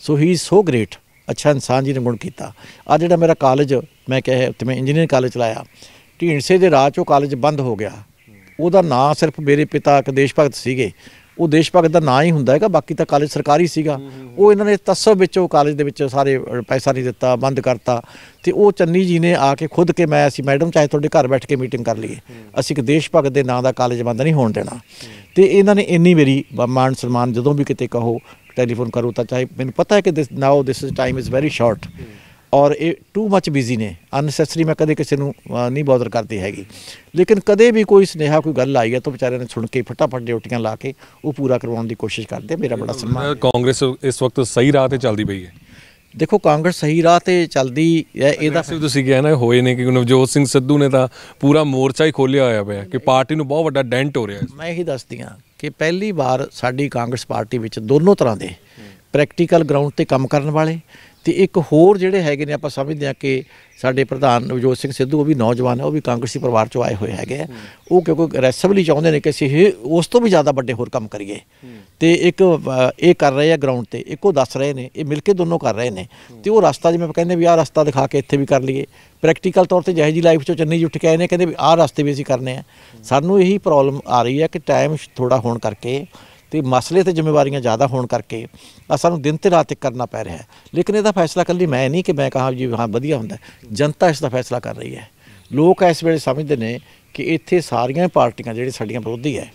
ਸੋ ਹੀ ਇਜ਼ ਸੋ ਗ੍ਰੇਟ ਅੱਛਾ ਇਨਸਾਨ ਜੀ ਨੇ ਗੁਣ ਕੀਤਾ ਆ ਜਿਹੜਾ ਮੇਰਾ ਕਾਲਜ ਮੈਂ ਕਿਹਾ ਉੱਥੇ ਮੈਂ ਇੰਜੀਨੀਅਰ ਕਾਲਜ ਚਲਾਇਆ ਢੀਂਡਸੇ ਦੇ ਰਾਹ ਚੋਂ ਕਾਲਜ ਬੰਦ ਹੋ ਗਿਆ ਉਹਦਾ ਨਾਂ ਸਿਰਫ ਮੇਰੇ ਪਿਤਾ ਕਦੇਸ਼ ਭਗਤ ਸੀਗੇ ਉਹ ਦੇਸ਼ ਭਗਤ ਦਾ ਨਾਂ ਹੀ ਹੁੰਦਾ ਹੈਗਾ ਬਾਕੀ ਤਾਂ ਕਾਲਜ ਸਰਕਾਰੀ ਸੀਗਾ ਉਹ ਇਹਨਾਂ ਨੇ ਤਸਵ ਵਿੱਚ ਉਹ ਕਾਲਜ ਦੇ ਵਿੱਚ ਸਾਰੇ ਪੈਸਾ ਨਹੀਂ ਦਿੱਤਾ ਬੰਦ ਕਰਤਾ ਤੇ ਉਹ ਚੰਨੀ ਜੀ ਨੇ ਆ ਕੇ ਖੁਦ ਕੇ ਮੈਂ ਅਸੀਂ ਮੈਡਮ ਚਾਹੇ ਤੁਹਾਡੇ ਘਰ ਬੈਠ ਕੇ ਮੀਟਿੰਗ ਕਰ ਲਈਏ ਅਸੀਂ ਇੱਕ ਦੇਸ਼ ਭਗਤ ਦੇ ਨਾਂ ਦਾ ਕਾਲਜ ਬੰਦ ਨਹੀਂ ਹੋਣ ਦੇਣਾ ਤੇ ਇਹਨਾਂ ਨੇ ਇੰਨੀ ਮੇਰੀ ਮਾਨ ਸਨਮਾਨ ਜਦੋਂ ਵੀ ਕਿਤੇ ਕਹੋ ਟੈਲੀਫੋਨ ਕਰੋ ਤਾਂ ਚਾਹੇ ਮੈਨੂੰ ਪਤਾ ਹੈ ਕਿ this now this is time is very short ਔਰ ਇਹ ਟੂ ਮੱਚ ਬਿਜ਼ੀ ਨੇ ਅਨਸੈਸਰੀ ਮੈਂ ਕਦੇ ਕਿਸੇ ਨੂੰ ਨਹੀਂ ਬਾਦਰ ਕਰਦੀ ਹੈਗੀ ਲੇਕਿਨ ਕਦੇ ਵੀ ਕੋਈ ਸਨੇਹਾ ਕੋਈ ਗੱਲ ਆਈ ਹੈ ਤਾਂ ਵਿਚਾਰਿਆਂ ਨੇ ਸੁਣ ਕੇ ਫਟਾਫਟ ਡਿਊਟੀਆਂ ਲਾ ਕੇ ਉਹ ਪੂਰਾ ਕਰਵਾਉਣ ਦੀ ਕੋਸ਼ਿਸ਼ ਕਰਦੇ ਮੇਰਾ ਬੜਾ ਸਨਮਾਨ ਕਾਂਗਰਸ ਇਸ ਵਕਤ ਸਹੀ ਰਾਹ ਤੇ ਚੱਲਦੀ ਪਈ ਹੈ ਦੇਖੋ ਕਾਂਗਰਸ ਸਹੀ ਰਾਹ ਤੇ ਚੱਲਦੀ ਹੈ ਇਹਦਾ ਸਿਰ ਤੁਸੀਂ ਕਿਹਾ ਨਾ ਹੋਏ ਨੇ ਕਿ ਨਵਜੋਤ ਸਿੰਘ ਸਿੱਧੂ ਨੇ ਤਾਂ ਪੂਰਾ ਮੋਰਚਾ ਹੀ ਖੋਲਿਆ ਹੋਇਆ ਪਿਆ ਕਿ ਪਾਰਟੀ ਨੂੰ ਬਹੁਤ ਵੱਡਾ ਡੈਂਟ ਹੋ ਰਿਹਾ ਹੈ ਮੈਂ ਇਹੀ ਦੱਸਦੀ ਹਾਂ ਕਿ ਪਹਿਲੀ ਵਾਰ ਸਾਡੀ ਕਾਂਗਰਸ ਪਾਰਟੀ ਵਿੱਚ ਦੋਨੋਂ ਤਰ੍ਹਾਂ ਦੇ ਪ੍ਰੈਕਟੀਕਲ ਗਰਾਊਂਡ ਤੇ ਕੰਮ ਕਰਨ ਵਾਲੇ ਤੇ ਇੱਕ ਹੋਰ ਜਿਹੜੇ ਹੈਗੇ ਨੇ ਆਪਾਂ ਸਮਝਦੇ ਆ ਕਿ ਸਾਡੇ ਪ੍ਰਧਾਨ ਨਵਜੋਤ ਸਿੰਘ ਸਿੱਧੂ ਉਹ ਵੀ ਨੌਜਵਾਨ ਹੈ ਉਹ ਵੀ ਕਾਂਗਰਸੀ ਪਰਿਵਾਰ ਚੋਂ ਆਏ ਹੋਏ ਹੈਗੇ ਆ ਉਹ ਕਿਉਂਕਿ ਅਗਰੈਸਿਵਲੀ ਚਾਹੁੰਦੇ ਨੇ ਕਿ ਅਸੀਂ ਉਸ ਤੋਂ ਵੀ ਜ਼ਿਆਦਾ ਵੱਡੇ ਹੋਰ ਕੰਮ ਕਰੀਏ ਤੇ ਇੱਕ ਇਹ ਕਰ ਰਹੇ ਆ ਗਰਾਊਂਡ ਤੇ ਇੱਕੋ ਦੱਸ ਰਹੇ ਨੇ ਇਹ ਮਿਲ ਕੇ ਦੋਨੋਂ ਕਰ ਰਹੇ ਨੇ ਤੇ ਉਹ ਰਸਤਾ ਜਿਵੇਂ ਕਹਿੰਦੇ ਵੀ ਆਹ ਰਸਤਾ ਦਿਖਾ ਕੇ ਇੱਥੇ ਵੀ ਕਰ ਲਈਏ ਪ੍ਰੈਕਟੀਕਲ ਤੌਰ ਤੇ ਜਿਹੇ ਜੀ ਲਾਈਫ ਚੋਂ ਚੰਨੀ ਉੱਠ ਕੇ ਆਏ ਨੇ ਕਹਿੰਦੇ ਵੀ ਆਹ ਰਸਤੇ ਵੀ ਅਸੀਂ ਕਰਨੇ ਆ ਸਾਨੂੰ ਇਹੀ ਪ੍ਰੋਬਲਮ ਆ ਰਹੀ ਹੈ ਕਿ ਟਾਈਮ ਥੋੜਾ ਹੋਣ ਕਰਕੇ ਤੇ ਮਸਲੇ ਤੇ ਜ਼ਿੰਮੇਵਾਰੀਆਂ ਜ਼ਿਆਦਾ ਹੋਣ ਕਰਕੇ ਸਾਨੂੰ ਦਿਨ ਤੇ ਰਾਤ ਇੱਕ ਕਰਨਾ ਪੈ ਰਿਹਾ ਹੈ ਲੇਕਿਨ ਇਹਦਾ ਫੈਸਲਾ ਕੱਲੀ ਮੈਂ ਨਹੀਂ ਕਿ ਮੈਂ ਕਹਾ ਜੀ ਹਾਂ ਵਧੀਆ ਹੁੰਦਾ ਜਨਤਾ ਇਸ ਦਾ ਫੈਸਲਾ ਕਰ ਰਹੀ ਹੈ ਲੋਕ ਇਸ ਵੇਲੇ ਸਮਝਦੇ ਨੇ ਕਿ ਇੱਥੇ ਸਾਰੀਆਂ ਪਾਰਟੀਆਂ ਜਿਹੜੇ ਸਾਡੀਆਂ ਵਿਰੋਧੀ ਹੈ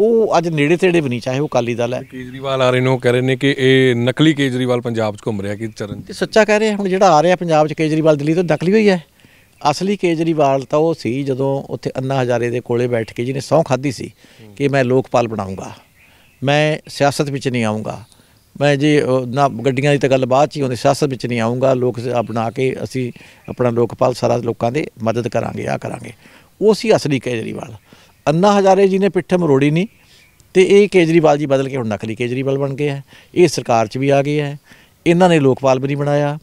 ਉਹ ਅੱਜ ਨੇੜੇ ਤੇੜੇ ਵੀ ਨਹੀਂ ਚਾਹੇ ਉਹ ਕਾਲੀ ਦਲ ਹੈ ਕੇਜਰੀਵਾਲ ਆ ਰਹੇ ਨੇ ਉਹ ਕਹਿ ਰਹੇ ਨੇ ਕਿ ਇਹ ਨਕਲੀ ਕੇਜਰੀਵਾਲ ਪੰਜਾਬ 'ਚ ਘੁੰਮ ਰਿਹਾ ਕਿ ਚਰਨ ਤੇ ਸੱਚਾ ਕਹਿ ਰਿਹਾ ਹੁਣ ਜਿਹੜਾ ਆ ਰਿਹਾ ਪੰਜਾਬ 'ਚ ਕੇਜਰੀਵਾਲ ਦਿੱਲੀ ਤੋਂ ਨਕਲੀ ਹੋਈ ਹੈ ਅਸਲੀ ਕੇਜਰੀਵਾਲ ਤਾਂ ਉਹ ਸੀ ਜਦੋਂ ਉੱਥੇ ਅੰਨਾ ਹਜ਼ਾਰੇ ਦੇ ਕੋਲੇ ਬੈਠ ਕੇ ਜਿਹਨੇ ਸੌਂ ਖਾਦੀ ਸੀ ਕਿ ਮੈਂ ਲੋਕਪਾਲ ਬਣਾਉਂਗਾ ਮੈਂ ਸਿਆਸਤ ਵਿੱਚ ਨਹੀਂ ਆਉਂਗਾ ਮੈਂ ਜੀ ਨਾ ਗੱਡੀਆਂ ਦੀ ਤਾਂ ਗੱਲ ਬਾਅਦ ਚ ਹੀ ਹੁੰਦੀ ਸਿਆਸਤ ਵਿੱਚ ਨਹੀਂ ਆਉਂਗਾ ਲੋਕ ਆਪਣਾ ਕੇ ਅਸੀਂ ਆਪਣਾ ਲੋਕਪਾਲ ਸਾਰਾ ਲੋਕਾਂ ਦੇ ਮਦਦ ਕਰਾਂਗੇ ਆ ਕਰਾਂਗੇ ਉਹ ਸੀ ਅਸਲੀ ਕੇਜਰੀਵਾਲ ਅੰਨਾ ਹਜ਼ਾਰੇ ਜੀ ਨੇ ਪਿੱਠ ਮਰੋੜੀ ਨਹੀਂ ਤੇ ਇਹ ਕੇਜਰੀਵਾਲ ਜੀ ਬਦਲ ਕੇ ਹੁਣ ਨਕਲੀ ਕੇਜਰੀਵਾਲ ਬਣ ਗਏ ਹੈ ਇਹ ਸਰਕਾਰ 'ਚ ਵੀ ਆ ਗਏ ਹੈ ਇਹਨਾਂ ਨੇ ਲੋਕਪਾਲ ਵੀ ਨਹੀਂ ਬਣਾਇਆ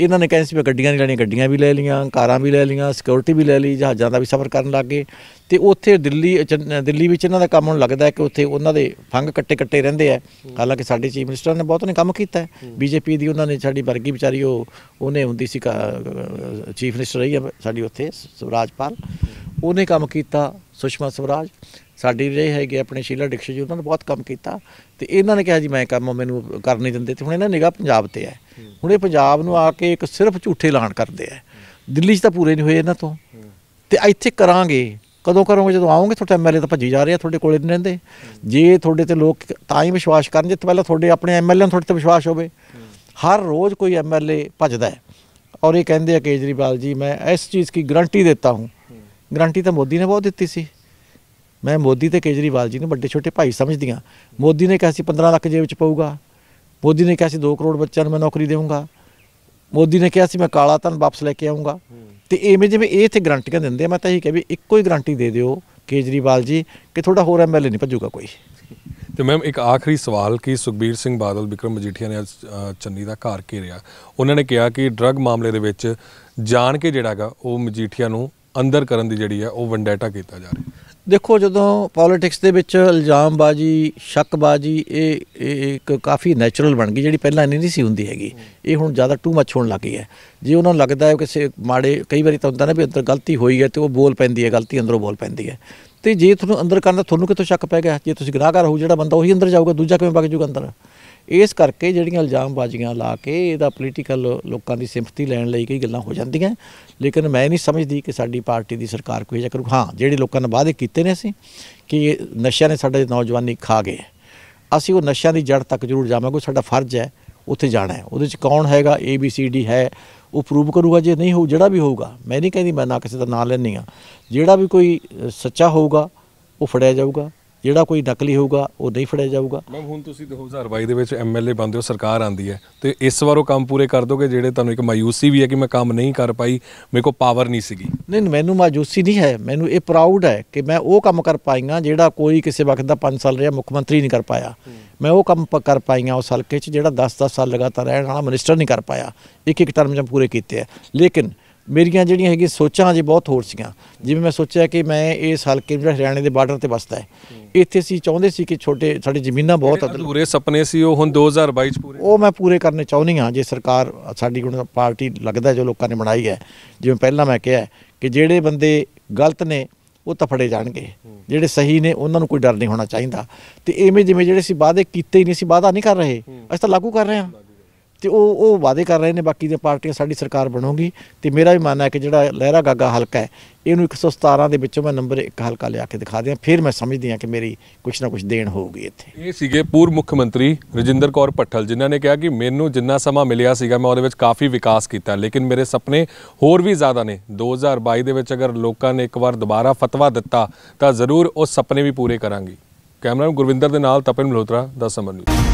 ਇਹਨਾਂ ਨੇ ਕਹਿੰਦੇ ਸੀ ਵੀ ਗੱਡੀਆਂ ਨਹੀਂ ਲੈਣੀਆਂ ਗੱਡੀਆਂ ਵੀ ਲੈ ਲਈਆਂ ਕਾਰਾਂ ਵੀ ਲੈ ਲਈਆਂ ਸਿਕਿਉਰਿਟੀ ਵੀ ਲੈ ਲਈ ਜਹਾਜ਼ਾਂ ਦਾ ਵੀ ਸਫ਼ਰ ਕਰਨ ਲੱਗ ਗਏ ਤੇ ਉੱਥੇ ਦਿੱਲੀ ਦਿੱਲੀ ਵਿੱਚ ਇਹਨਾਂ ਦਾ ਕੰਮ ਹੁਣ ਲੱਗਦਾ ਕਿ ਉੱਥੇ ਉਹਨਾਂ ਦੇ ਫੰਗ ਕੱਟੇ ਕੱਟੇ ਰਹਿੰਦੇ ਆ ਹਾਲਾਂਕਿ ਸਾਡੇ ਚੀਫ ਮਿਨਿਸਟਰ ਨੇ ਬਹੁਤ ਨੇ ਕੰਮ ਕੀਤਾ ਹੈ ਬੀਜੇਪੀ ਦੀ ਉਹਨਾਂ ਨੇ ਸਾਡੀ ਵਰਗੀ ਵਿਚਾਰੀ ਉਹ ਉਹਨੇ ਹੁੰਦੀ ਸੀ ਚੀਫ ਮਿਨਿਸਟਰ ਰਹੀ ਹੈ ਸਾਡੀ ਉੱਥੇ ਸਵਰਾਜਪਾਲ ਉਹਨੇ ਕੰਮ ਕੀਤਾ ਸੁਸ਼ਮਾ ਸਵਰਾਜ ਸਾਡੀ ਜਿਹੜੇ ਹੈਗੇ ਆਪਣੇ ਸ਼ੀਲਾ ਡਿਕਸ਼ ਜੀ ਉਹਨਾਂ ਨੇ ਬਹੁਤ ਕੰਮ ਕੀਤਾ ਤੇ ਇਹਨਾਂ ਨੇ ਕਿਹਾ ਜੀ ਮੈਂ ਕੰਮ ਮੈਨੂੰ ਕਰ ਨਹੀਂ ਦਿੰਦੇ ਤੇ ਹੁਣ ਇਹਨਾਂ ਨਿਗਾਹ ਪੰਜਾਬ ਤੇ ਹੈ ਹੁਣ ਇਹ ਪੰਜਾਬ ਨੂੰ ਆ ਕੇ ਇੱਕ ਸਿਰਫ ਝੂਠੇ ਐਲਾਨ ਕਰਦੇ ਆ ਦਿੱਲੀ 'ਚ ਤਾਂ ਪੂਰੇ ਨਹੀਂ ਹੋਏ ਇਹਨਾਂ ਤੋਂ ਤੇ ਇੱਥੇ ਕਰਾਂਗੇ ਕਦੋਂ ਕਰੋਗੇ ਜਦੋਂ ਆਓਗੇ ਤੁਹਾਡੇ ਐਮਐਲਏ ਤਾਂ ਭੱਜੀ ਜਾ ਰਹੇ ਆ ਤੁਹਾਡੇ ਕੋਲੇ ਨਹੀਂ ਰਹਿੰਦੇ ਜੇ ਤੁਹਾਡੇ ਤੇ ਲੋਕ ਤਾਂ ਹੀ ਵਿਸ਼ਵਾਸ ਕਰਨ ਜੇ ਪਹਿਲਾਂ ਤੁਹਾਡੇ ਆਪਣੇ ਐਮਐਲਏ ਨੂੰ ਤੁਹਾਡੇ ਤੇ ਵਿਸ਼ਵਾਸ ਹੋਵੇ ਹਰ ਰੋਜ਼ ਕੋਈ ਐਮਐਲਏ ਭੱਜਦਾ ਹੈ ਔਰ ਇਹ ਕਹਿੰਦੇ ਆ ਕੇਜਰੀਵਾਲ ਜੀ ਮੈਂ ਇਸ ਚੀਜ਼ ਦੀ ਗਾਰੰਟੀ ਦਿੰਦਾ ਹੂੰ ਗਾਰੰਟੀ ਤਾਂ ਮੋਦੀ ਨੇ ਬਹੁਤ ਦਿੱਤੀ ਸੀ ਮੈਂ ਮੋਦੀ ਤੇ ਕੇਜਰੀਵਾਲ ਜੀ ਨੂੰ ਵੱਡੇ ਛੋਟੇ ਭਾਈ ਸਮਝਦੀਆਂ ਮੋਦੀ ਨੇ ਕਿਹਾ ਸੀ 15 ਲੱਖ ਜੇਬ ਵਿੱਚ ਪਾਊਗਾ ਮੋਦੀ ਨੇ ਕਿਹਾ ਸੀ 2 ਕਰੋੜ ਬੱਚਿਆਂ ਨੂੰ ਮੈਂ ਨੌਕਰੀ ਦੇਵਾਂਗਾ ਮੋਦੀ ਨੇ ਕਿਹਾ ਸੀ ਮੈਂ ਕਾਲਾ ਧਨ ਵਾਪਸ ਲੈ ਕੇ ਆਉਂਗਾ ਤੇ ਐਵੇਂ ਜਿਵੇਂ ਇਹ ਤੇ ਗਰੰਟੀਆਂ ਦਿੰਦੇ ਆ ਮੈਂ ਤਾਂ ਇਹ ਕਿਹਾ ਵੀ ਇੱਕੋ ਹੀ ਗਰੰਟੀ ਦੇ ਦਿਓ ਕੇਜਰੀਵਾਲ ਜੀ ਕਿ ਤੁਹਾਡਾ ਹੋਰ ਐਮਐਲਏ ਨਹੀਂ ਭੱਜੂਗਾ ਕੋਈ ਤੇ ਮੈਮ ਇੱਕ ਆਖਰੀ ਸਵਾਲ ਕਿ ਸੁਖਬੀਰ ਸਿੰਘ ਬਾਦਲ ਵਿਕਰਮ ਮਜੀਠੀਆ ਨੇ ਅੱਜ ਚੰਨੀ ਦਾ ਘਰ ਘੇਰਿਆ ਉਹਨਾਂ ਨੇ ਕਿਹਾ ਕਿ ਡਰੱਗ ਮਾਮਲੇ ਦੇ ਵਿੱਚ ਜਾਣ ਕੇ ਜਿਹੜਾਗਾ ਉਹ ਮਜੀਠੀਆ ਨੂੰ ਅੰਦਰ ਕਰਨ ਦੀ ਜਿਹੜੀ ਹੈ ਉਹ ਵੰਡੈਟਾ ਕੀਤਾ ਜਾ ਰਿਹਾ ਦੇਖੋ ਜਦੋਂ ਪੋਲਿਟਿਕਸ ਦੇ ਵਿੱਚ ਇਲਜ਼ਾਮਬਾਜ਼ੀ ਸ਼ੱਕਬਾਜ਼ੀ ਇਹ ਇੱਕ ਕਾਫੀ ਨੈਚੁਰਲ ਬਣ ਗਈ ਜਿਹੜੀ ਪਹਿਲਾਂ ਇੰਨੀ ਨਹੀਂ ਸੀ ਹੁੰਦੀ ਹੈਗੀ ਇਹ ਹੁਣ ਜ਼ਿਆਦਾ ਟੂ ਮੱਚ ਹੋਣ ਲੱਗੀ ਹੈ ਜੇ ਉਹਨਾਂ ਨੂੰ ਲੱਗਦਾ ਹੈ ਕਿ ਕਿਸੇ ਮਾੜੇ ਕਈ ਵਾਰੀ ਤਾਂ ਹੁੰਦਾ ਨਾ ਵੀ ਅੰਦਰ ਗਲਤੀ ਹੋਈ ਹੈ ਤੇ ਉਹ ਬੋਲ ਪੈਂਦੀ ਹੈ ਗਲਤੀ ਅੰਦਰੋਂ ਬੋਲ ਪੈਂਦੀ ਹੈ ਤੇ ਜੇ ਤੁਹਾਨੂੰ ਅੰਦਰ ਕਰਨ ਦਾ ਤੁਹਾਨੂੰ ਕਿੱਥੋਂ ਸ਼ੱਕ ਪੈ ਗਿਆ ਜੇ ਤੁਸੀਂ ਗੁਨਾਹਗਰ ਹੋ ਜਿਹੜਾ ਬੰਦਾ ਉਹੀ ਅੰਦਰ ਜਾਊਗਾ ਦੂਜਾ ਕਿਵੇਂ ਵਗ ਜਾਊਗਾ ਅੰਦਰ ਇਸ ਕਰਕੇ ਜਿਹੜੀਆਂ ਇਲਜ਼ਾਮਬਾਜ਼ੀਆਂ ਲਾ ਕੇ ਇਹਦਾ ਪੋਲੀਟੀਕਲ ਲੋਕਾਂ ਦੀ ਸਿੰਪਥੀ ਲੈਣ ਲਈ ਕਈ ਗੱਲਾਂ ਹੋ ਜਾਂਦੀਆਂ ਲੇਕਿਨ ਮੈਂ ਨਹੀਂ ਸਮਝਦੀ ਕਿ ਸਾਡੀ ਪਾਰਟੀ ਦੀ ਸਰਕਾਰ ਕੋਈ ਜਾ ਕਰੂ ਹਾਂ ਜਿਹੜੇ ਲੋਕਾਂ ਨੇ ਵਾਅਦੇ ਕੀਤੇ ਨੇ ਅਸੀਂ ਕਿ ਨਸ਼ਿਆਂ ਨੇ ਸਾਡੇ ਨੌਜਵਾਨੀ ਖਾ ਗਏ ਅਸੀਂ ਉਹ ਨਸ਼ਿਆਂ ਦੀ ਜੜ ਤੱਕ ਜ਼ਰੂਰ ਜਾਵਾਂਗੇ ਸਾਡਾ ਫਰਜ਼ ਹੈ ਉੱਥੇ ਜਾਣਾ ਹੈ ਉਹਦੇ ਵਿੱਚ ਕੌਣ ਹੈਗਾ ਏ ਬੀ ਸੀ ਡੀ ਹੈ ਉਹ ਪ੍ਰੂਵ ਕਰੂਗਾ ਜੇ ਨਹੀਂ ਹੋਊ ਜਿਹੜਾ ਵੀ ਹੋਊਗਾ ਮੈਂ ਨਹੀਂ ਕਹਿੰਦੀ ਮੈਂ ਨਾ ਕਿਸੇ ਦਾ ਨਾਂ ਲੈਣੀ ਆ ਜਿਹੜਾ ਵੀ ਕੋਈ ਸੱਚਾ ਹੋਊਗਾ ਉਹ ਫੜਿਆ ਜਾਊਗਾ ਜਿਹੜਾ ਕੋਈ ਨਕਲੀ ਹੋਊਗਾ ਉਹ ਨਹੀਂ ਫੜਿਆ ਜਾਊਗਾ ਮੈਂ ਹੁਣ ਤੁਸੀਂ 2022 ਦੇ ਵਿੱਚ ਐਮਐਲਏ ਬੰਦੇ ਹੋ ਸਰਕਾਰ ਆਂਦੀ ਹੈ ਤੇ ਇਸ ਵਾਰ ਉਹ ਕੰਮ ਪੂਰੇ ਕਰ ਦੋਗੇ ਜਿਹੜੇ ਤੁਹਾਨੂੰ ਇੱਕ ਮਾਇੂਸੀ ਵੀ ਹੈ ਕਿ ਮੈਂ ਕੰਮ ਨਹੀਂ ਕਰ ਪਾਈ ਮੇਰੇ ਕੋ ਪਾਵਰ ਨਹੀਂ ਸੀਗੀ ਨਹੀਂ ਮੈਨੂੰ ਮਾਇੂਸੀ ਨਹੀਂ ਹੈ ਮੈਨੂੰ ਇਹ ਪ੍ਰਾਊਡ ਹੈ ਕਿ ਮੈਂ ਉਹ ਕੰਮ ਕਰ ਪਾਈਆਂ ਜਿਹੜਾ ਕੋਈ ਕਿਸੇ ਵਕਤ ਦਾ 5 ਸਾਲ ਰਿਹਾ ਮੁੱਖ ਮੰਤਰੀ ਨਹੀਂ ਕਰ ਪਾਇਆ ਮੈਂ ਉਹ ਕੰਮ ਕਰ ਪਾਈਆਂ ਉਸ ਹਲਕੇ 'ਚ ਜਿਹੜਾ 10-10 ਸਾਲ ਲਗਾਤਾਰ ਰਹਿਣ ਵਾਲਾ ਮਿਨਿਸਟਰ ਨਹੀਂ ਕਰ ਪਾਇਆ ਇੱਕ ਇੱਕ ਟਰਮ ਜਮ ਪੂਰੇ ਕੀਤੇ ਆ ਲੇਕਿਨ ਮੇਰੀਆਂ ਜਿਹੜੀਆਂ ਹੈਗੀ ਸੋਚਾਂ ਜੀ ਬਹੁਤ ਹੋਰ ਸੀਆਂ ਜਿਵੇਂ ਮੈਂ ਸੋਚਿਆ ਕਿ ਮੈਂ ਇਸ ਹਲਕੇ ਜਿਹੜਾ ਹਰਿਆਣੇ ਦੇ ਬਾਰਡਰ ਤੇ ਵਸਦਾ ਹੈ ਇੱਥੇ ਸੀ ਚਾਹੁੰਦੇ ਸੀ ਕਿ ਛੋਟੇ ਸਾਡੇ ਜ਼ਮੀਨਾਂ ਬਹੁਤ ਅਧੂਰੇ ਸੁਪਨੇ ਸੀ ਉਹ ਹੁਣ 2022 ਚ ਪੂਰੇ ਉਹ ਮੈਂ ਪੂਰੇ ਕਰਨੇ ਚਾਹੁੰਦੀ ਹਾਂ ਜੇ ਸਰਕਾਰ ਸਾਡੀ ਹੁਣ ਪਾਰਟੀ ਲੱਗਦਾ ਜੋ ਲੋਕਾਂ ਨੇ ਬਣਾਈ ਹੈ ਜਿਵੇਂ ਪਹਿਲਾਂ ਮੈਂ ਕਿਹਾ ਕਿ ਜਿਹੜੇ ਬੰਦੇ ਗਲਤ ਨੇ ਉਹ ਤਾਂ ਫੜੇ ਜਾਣਗੇ ਜਿਹੜੇ ਸਹੀ ਨੇ ਉਹਨਾਂ ਨੂੰ ਕੋਈ ਡਰ ਨਹੀਂ ਹੋਣਾ ਚਾਹੀਦਾ ਤੇ ਐਵੇਂ ਜਿਵੇਂ ਜਿਹੜੇ ਸੀ ਵਾਅਦੇ ਕੀਤੇ ਹੀ ਨਹੀਂ ਸੀ ਵਾਅਦਾ ਨਹੀਂ ਕਰ ਰਹੇ ਅਸੀਂ ਤਾਂ ਲਾਗੂ ਕਰ ਰਹੇ ਹਾਂ ਤੇ ਉਹ ਉਹ ਵਾਅਦੇ ਕਰ ਰਹੇ ਨੇ ਬਾਕੀ ਦੀਆਂ ਪਾਰਟੀਆਂ ਸਾਡੀ ਸਰਕਾਰ ਬਣੂਗੀ ਤੇ ਮੇਰਾ ਵੀ ਮੰਨਣਾ ਹੈ ਕਿ ਜਿਹੜਾ ਲਹਿਰਾ ਗਾਗਾ ਹਲਕਾ ਹੈ ਇਹਨੂੰ 117 ਦੇ ਵਿੱਚੋਂ ਮੈਂ ਨੰਬਰ 1 ਹਲਕਾ ਲਿਆ ਕੇ ਦਿਖਾ ਦਿਆਂ ਫਿਰ ਮੈਂ ਸਮਝਦੀ ਹਾਂ ਕਿ ਮੇਰੀ ਕੁਛ ਨਾ ਕੁਛ ਦੇਣ ਹੋਊਗੀ ਇੱਥੇ ਇਹ ਸੀਗੇ ਪੂਰ ਮੁੱਖ ਮੰਤਰੀ ਰਜਿੰਦਰ ਕੌਰ ਪੱਠਲ ਜਿਨ੍ਹਾਂ ਨੇ ਕਿਹਾ ਕਿ ਮੈਨੂੰ ਜਿੰਨਾ ਸਮਾਂ ਮਿਲਿਆ ਸੀਗਾ ਮੈਂ ਉਹਦੇ ਵਿੱਚ ਕਾਫੀ ਵਿਕਾਸ ਕੀਤਾ ਲੇਕਿਨ ਮੇਰੇ ਸੁਪਨੇ ਹੋਰ ਵੀ ਜ਼ਿਆਦਾ ਨੇ 2022 ਦੇ ਵਿੱਚ ਅਗਰ ਲੋਕਾਂ ਨੇ ਇੱਕ ਵਾਰ ਦੁਬਾਰਾ ਫਤਵਾ ਦਿੱਤਾ ਤਾਂ ਜ਼ਰੂਰ ਉਹ ਸੁਪਨੇ ਵੀ ਪੂਰੇ ਕਰਾਂਗੀ ਕੈਮਰਾਮੈਨ ਗੁਰਵਿੰਦਰ ਦੇ ਨਾਲ ਤਪਨ ਮਲਹੋਤਰਾ ਦਾ ਸਮਰ ਨਿਊਜ਼